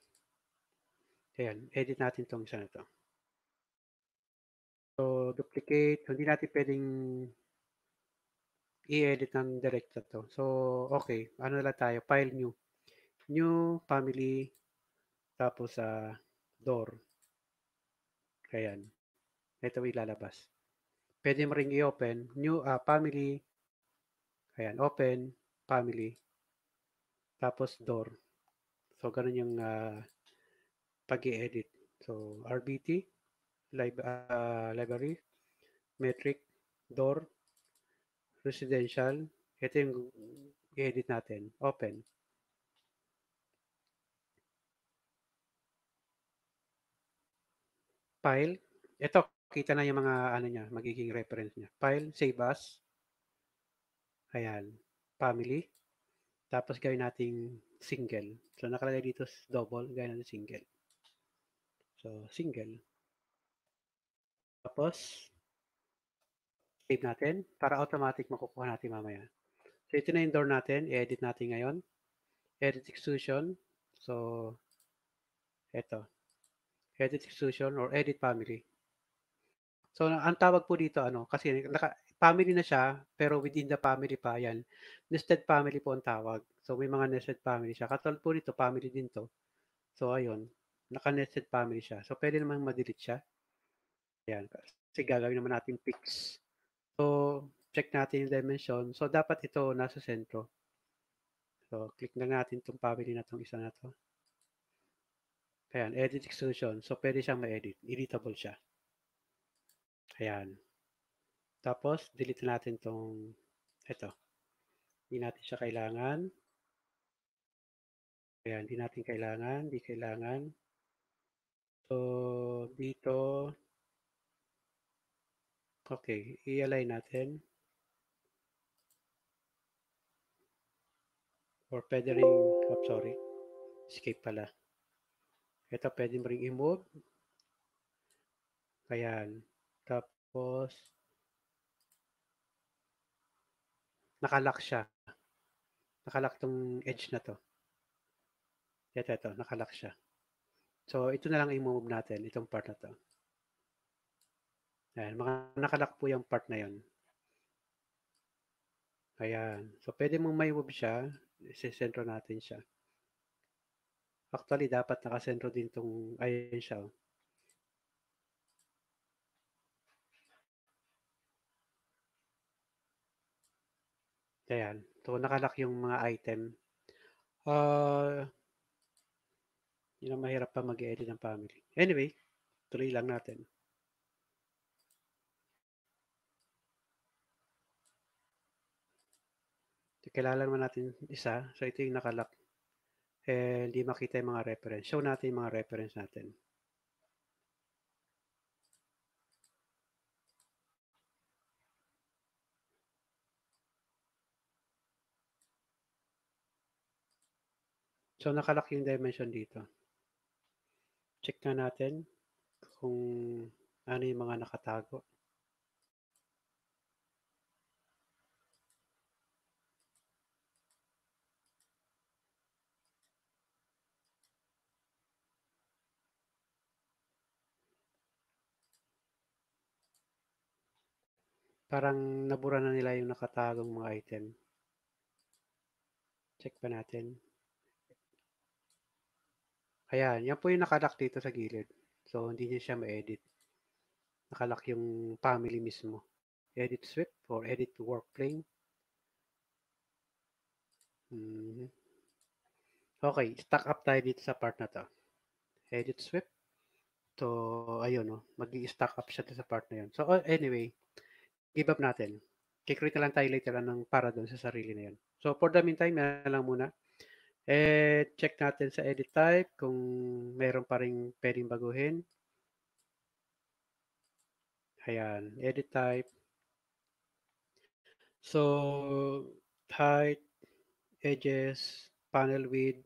Ayan, edit natin tong isa na to. So, duplicate. Hindi natin pwedeng i-edit ng direct na to. So, okay. Ano na tayo? File new. New, family, tapos sa uh, door. Ayan. Ito ilalabas. Pwede mo ring i-open, new uh, family, ayan, open, family, tapos door. So, ganun yung uh, ah, pag edit So, RBT, lib uh, library, metric, door, residential, ito yung i-edit natin, open. File, ito kita na yung mga ano niya, magiging reference niya. File, save as. Ayan, family. Tapos gawin nating single. So nakalagay dito double, gawin natin single. So single. Tapos save natin para automatic makukuha natin mamaya. So ito na yung door natin, i-edit natin ngayon. Edit exclusion. So eto. Edit exclusion or edit family. So, ang tawag po dito, ano, kasi naka, family na siya, pero within the family pa, yan. Nested family po ang tawag. So, may mga nested family siya. Katulad po dito, family din to. So, ayun. Naka-nested family siya. So, pwede naman ma-delete siya. Ayan. Kasi gagawin naman natin fix. So, check natin yung dimension. So, dapat ito nasa sentro. So, click na natin itong family na itong isa na to. Ayan, edit extrusion. So, pwede siyang ma-edit. Editable siya. Ayan. Tapos, delete natin tong ito. Hindi natin siya kailangan. Ayan, hindi natin kailangan, hindi kailangan. So, dito, okay, i-align natin. Or pwede rin, oh, sorry, escape pala. Ito, pwede mo rin i-move. Ayan. Tapos, nakalock siya. Nakalock tong edge na to. Ito, ito, nakalock siya. So, ito na lang i-move natin, itong part na to. Ayan, mga nakalock po yung part na yon. Ayan. So, pwede mong may move siya. Isisentro natin siya. Actually, dapat nakasentro din itong, ayun siya. Oh. Ayan. So, nakalock yung mga item. Uh, yun ang mahirap pa mag-edit ng family. Anyway, tuloy lang natin. kilala naman natin isa. So, ito yung nakalock. Eh, hindi makita yung mga reference. Show natin yung mga reference natin. So, nakalaki yung dimension dito. Check na natin kung ano yung mga nakatago. Parang nabura na nila yung nakatagong mga item. Check pa natin. Ayan, yan po yung nakalock dito sa gilid. So, hindi niya siya ma-edit. Nakalock yung family mismo. Edit sweep or edit work plane. Mm -hmm. Okay, stack up tayo dito sa part na to. Edit sweep. So, ayun, no? Oh, mag-i-stack up siya sa part na yun. So, oh, anyway, give up natin. Kikreate na lang tayo later lang para doon sa sarili na yun. So, for the meantime, yan lang muna. Eh, check natin sa edit type kung meron pa rin pwedeng baguhin. Ayan, edit type. So, height, edges, panel width.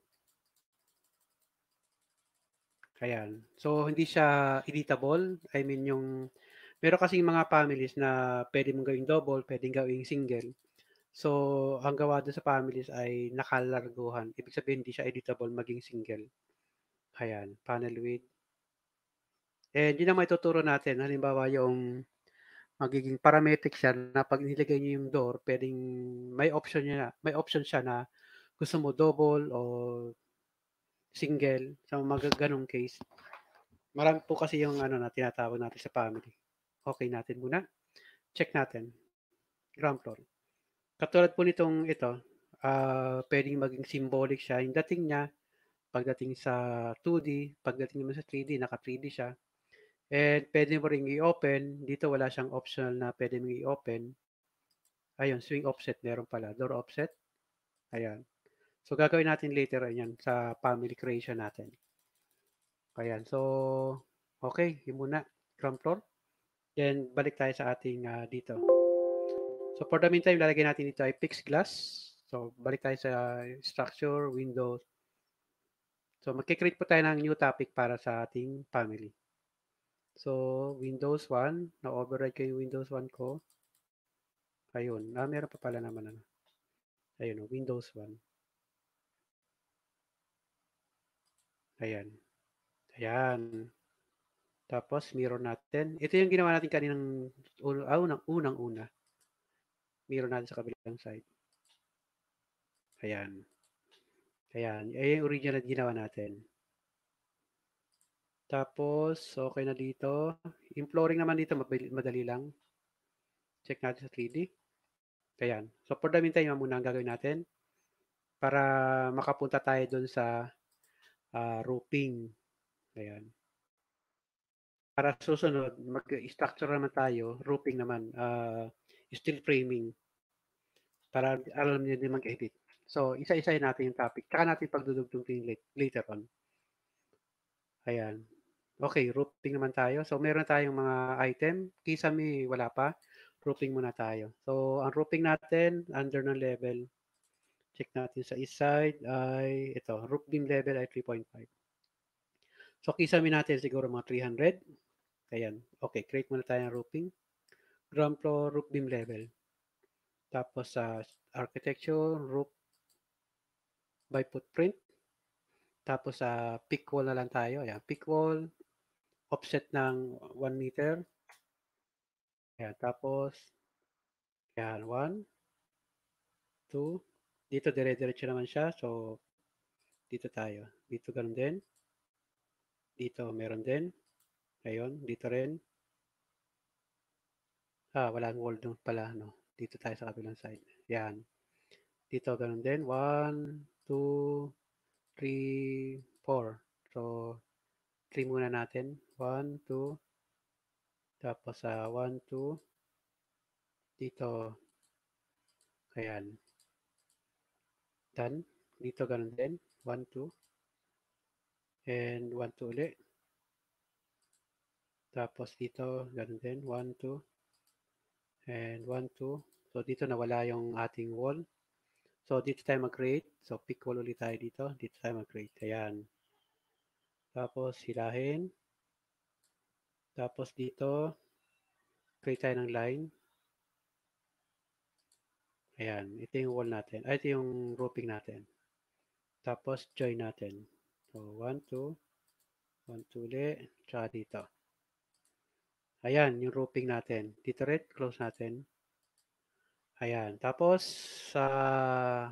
Ayan. So, hindi siya editable. I mean, yung, Pero kasi mga families na pwede mong gawing double, pwede gawing single. So, ang gawa doon sa families ay nakalarguhan. Ibig sabihin, hindi siya editable maging single. Ayan, panel width. And yun ang maituturo natin. Halimbawa, yung magiging parametric siya na pag nilagay niyo yung door, pwedeng may option niya, may option siya na gusto mo double o single sa so, mga ganong case. Marami po kasi yung ano na tinatawag natin sa family. Okay natin muna. Check natin. Ground floor. Katulad po nitong ito, ah, pwedeng maging symbolic siya yung dating niya, pagdating sa 2D, pagdating naman sa 3D, naka-3D siya. And puwede mo rin i-open, dito wala siyang optional na puwede mong i-open. Ayun, swing offset meron pala, door offset. Ayan. So gagawin natin later ayan sa family creation natin. Ayan, so okay, Yung muna, ground floor. Then balik tayo sa ating ah, dito. So for the meantime, lalagay natin ito ay fixed glass. So balik tayo sa structure, windows. So magkikreate po tayo ng new topic para sa ating family. So Windows 1, na-override ko yung Windows 1 ko. Ayun, ah, meron pa pala naman. Ano. Ayun, oh, Windows 1. Ayan. Ayan. Tapos, mirror natin. Ito yung ginawa natin kaninang ah, unang-una mirror natin sa kabilang side. Ayan. Ayan. Ayan eh, yung original na ginawa natin. Tapos, okay na dito. Yung naman dito, madali lang. Check natin sa 3D. Ayan. So, for the meantime, yun muna ang gagawin natin para makapunta tayo doon sa uh, roofing. Ayan. Para susunod, mag-structure naman tayo, roofing naman. Uh, still framing para alam niyo din mag-edit. So, isa-isahin natin yung topic. Saka natin pagdudugtong din later on. Ayan. Okay, roofing naman tayo. So, meron tayong mga item. Kisame, wala pa. Roofing muna tayo. So, ang roofing natin, under ng level. Check natin sa east side ay, ito, roof beam level ay 3.5. So, kisame natin siguro mga 300. Ayan. Okay, create muna tayo ng roofing ground floor roof beam level. Tapos sa uh, architecture, roof by footprint. Tapos sa uh, peak wall na lang tayo. Ayan, peak wall, offset ng 1 meter. Ayan, tapos, ayan, 1, 2. Dito, dire-diretso naman siya. So, dito tayo. Dito, ganun din. Dito, meron din. Ayun, dito rin. Ah, wala walang wall doon pala, no? Dito tayo sa kabilang side. Yan. Dito, ganun din. 1, 2, 3, 4. So, 3 muna natin. 1, 2. Tapos, uh, 1, 2. Dito. Ayan. Done. Dito, ganun din. 1, 2. And 1, 2 ulit. Tapos dito, ganun din. 1, 2. And 1, 2. So, dito nawala yung ating wall. So, dito tayo mag-create. So, pick wall ulit tayo dito. Dito tayo mag-create. Ayan. Tapos, hilahin. Tapos, dito, create tayo ng line. Ayan. Ito yung wall natin. Ay, ah, ito yung roping natin. Tapos, join natin. So, 1, 2. 1, 2 ulit. Tsaka dito. Ayan, yung roping natin. Dito red, close natin. Ayan. Tapos, sa uh,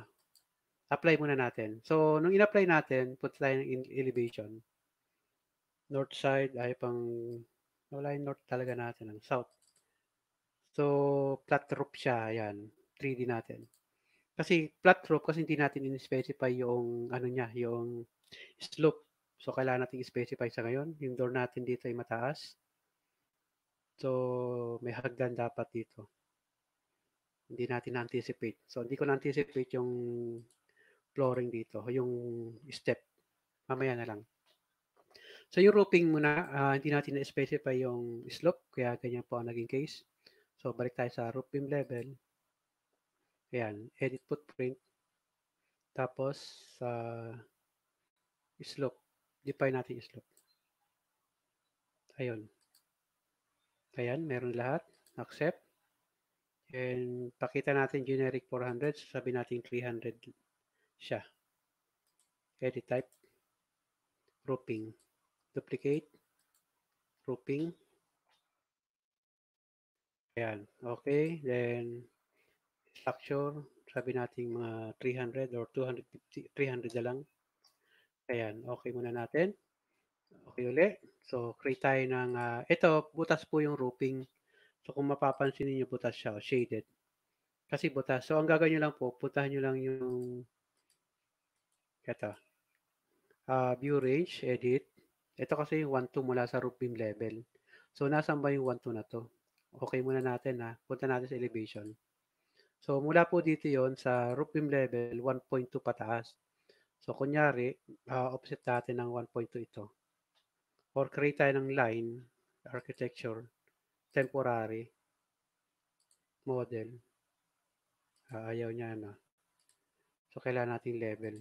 apply muna natin. So, nung in-apply natin, put tayo ng elevation. North side ay pang, wala yung north talaga natin, ang south. So, flat roof siya. Ayan. 3D natin. Kasi flat roof, kasi hindi natin in-specify yung, ano niya, yung slope. So, kailangan natin specify sa ngayon. Yung door natin dito ay mataas. So, may hagdan dapat dito. Hindi natin anticipate So, hindi ko na-anticipate yung flooring dito, yung step. Mamaya na lang. So, yung roofing muna, uh, hindi natin na-specify yung slope, kaya ganyan po ang naging case. So, balik tayo sa roofing level. Ayan, edit footprint. Tapos, sa uh, slope. Define natin yung slope. Ayun. Ayan, meron lahat. Accept. And pakita natin generic 400. So sabi natin 300 siya. Edit type. Grouping. Duplicate. Grouping. Ayan. Okay. Then structure. Sabi natin mga 300 or 250. 300 na lang. Ayan. Okay muna natin. Okay uli. So, create tayo ng, uh, ito, butas po yung roofing. So, kung mapapansin niyo butas siya, oh, shaded. Kasi butas. So, ang gagawin nyo lang po, putahan nyo lang yung, ito, uh, ah, view range, edit. Ito kasi yung 1-2 mula sa roofing level. So, nasan ba yung 1-2 na to? Okay muna natin ha. Ah. Punta natin sa elevation. So, mula po dito yon sa roofing level, 1.2 pataas. So, kunyari, uh, offset natin ng 1.2 ito or create tayo ng line, architecture, temporary, model. Uh, ayaw niya na. Ano. So, kailangan natin level.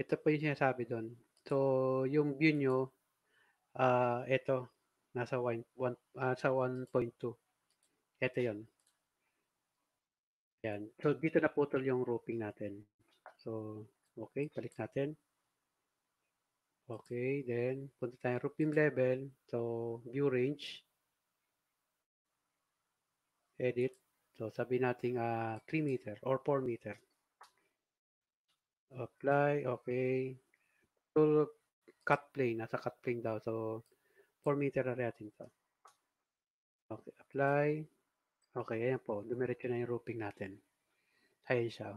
Ito po yung sinasabi doon. So, yung view nyo, uh, ah, ito, nasa 1, 1, 1.2. Ito yon Yan. So, dito na putol yung roping natin. So, okay, balik natin. Okay, then punta tayo root level. So, view range. Edit. So, sabi natin uh, ah, 3 meter or 4 meter. Apply, okay. So, cut plane. Nasa cut plane daw. So, 4 meter na natin ito. Okay, apply. Okay, ayan po. Dumiretso na yung roofing natin. Ayan siya.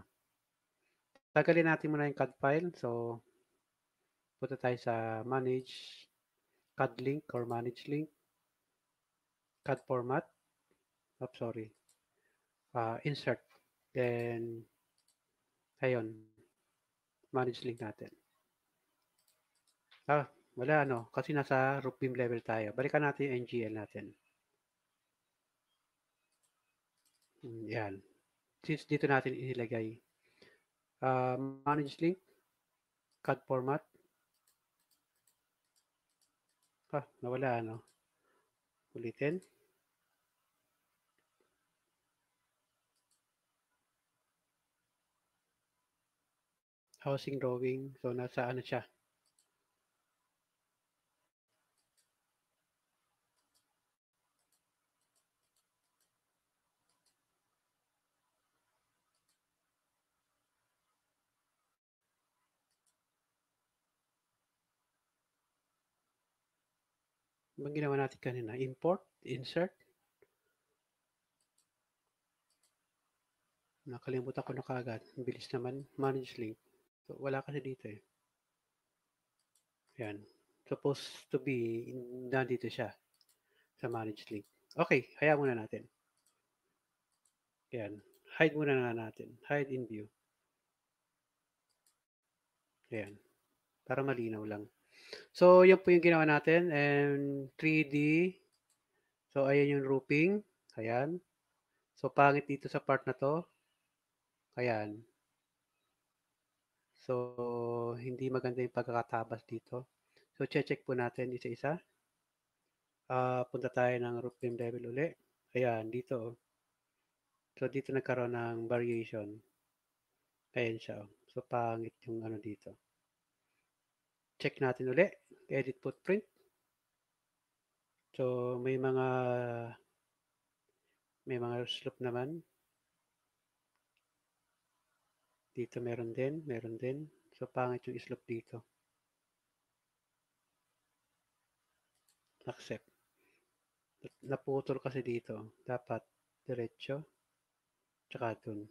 Tagalin natin muna yung cut file. So, Punta tayo sa manage CAD mm. link or manage link. CAD format. Oh, sorry. Uh, insert. Then, ayun. Manage link natin. Ah, wala ano. Kasi nasa root beam level tayo. Balikan natin yung NGL natin. Hmm, yan. Since dito natin inilagay uh, manage link, CAD format, Ah, nawala ano. Ulitin. Housing drawing. So, nasa ano siya? Ibang ginawa natin kanina, import, insert. Nakalimutan ko na kagad. Bilis naman, manage link. So, wala kasi dito eh. Yan. Supposed to be, nandito siya sa manage link. Okay, hayaan muna natin. Yan. Hide muna na natin. Hide in view. Ayan. Para malinaw lang. So, yan po yung ginawa natin. And 3D. So, ayan yung roofing. Ayan. So, pangit dito sa part na to. Ayan. So, hindi maganda yung pagkakatabas dito. So, check-check po natin isa-isa. Uh, punta tayo ng root beam level uli. Ayan, dito. Oh. So, dito nagkaroon ng variation. Ayan siya. Oh. So, pangit yung ano dito. Check natin uli. Edit footprint. So, may mga may mga slope naman. Dito meron din, meron din. So, pangit yung slope dito. Accept. Naputol kasi dito. Dapat diretso. Tsaka dun.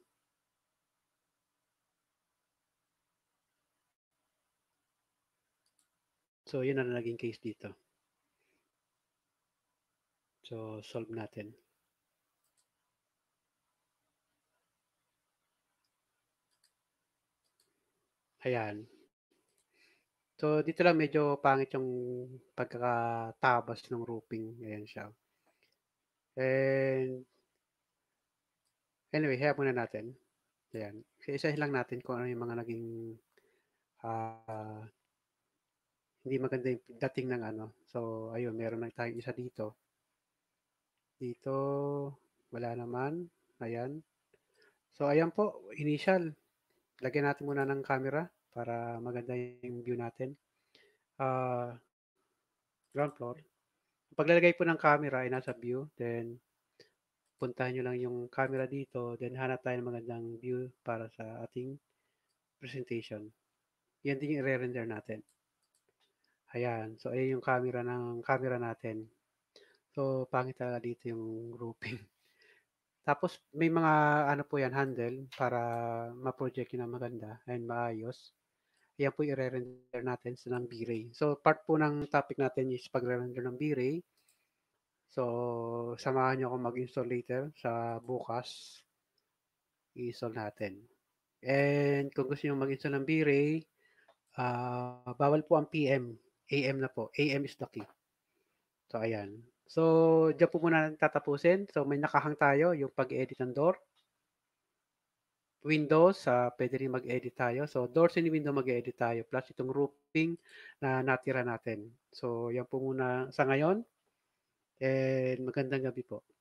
So, yun na naging case dito. So, solve natin. Ayan. So, dito lang medyo pangit yung pagkakatabas ng roofing. Ayan siya. And, anyway, haya muna natin. Ayan. Isa-isa lang natin kung ano yung mga naging uh, hindi maganda yung dating ng ano. So, ayun, meron na tayong isa dito. Dito, wala naman. Ayan. So, ayan po, initial. Lagyan natin muna ng camera para maganda yung view natin. Uh, ground floor. Paglalagay po ng camera ay nasa view. Then, puntahan nyo lang yung camera dito. Then, hanap tayo ng magandang view para sa ating presentation. Yan din yung i-render natin. Ayan. So, ayan yung camera ng camera natin. So, pangit talaga dito yung grouping. Tapos, may mga ano po yan, handle para ma-project yun ng maganda and maayos. Ayan po i-render natin sa ng V-Ray. So, part po ng topic natin is pag-render ng V-Ray. So, samahan nyo ako mag-install later sa bukas. I-install natin. And kung gusto nyo mag-install ng V-Ray, uh, ah, bawal po ang PM AM na po. AM is the key. So, ayan. So, dyan po muna tatapusin. So, may nakahang tayo, yung pag-edit ng door. Windows, uh, pwede rin mag-edit tayo. So, doors and window mag-edit tayo. Plus, itong roofing na natira natin. So, yan po muna sa ngayon. And magandang gabi po.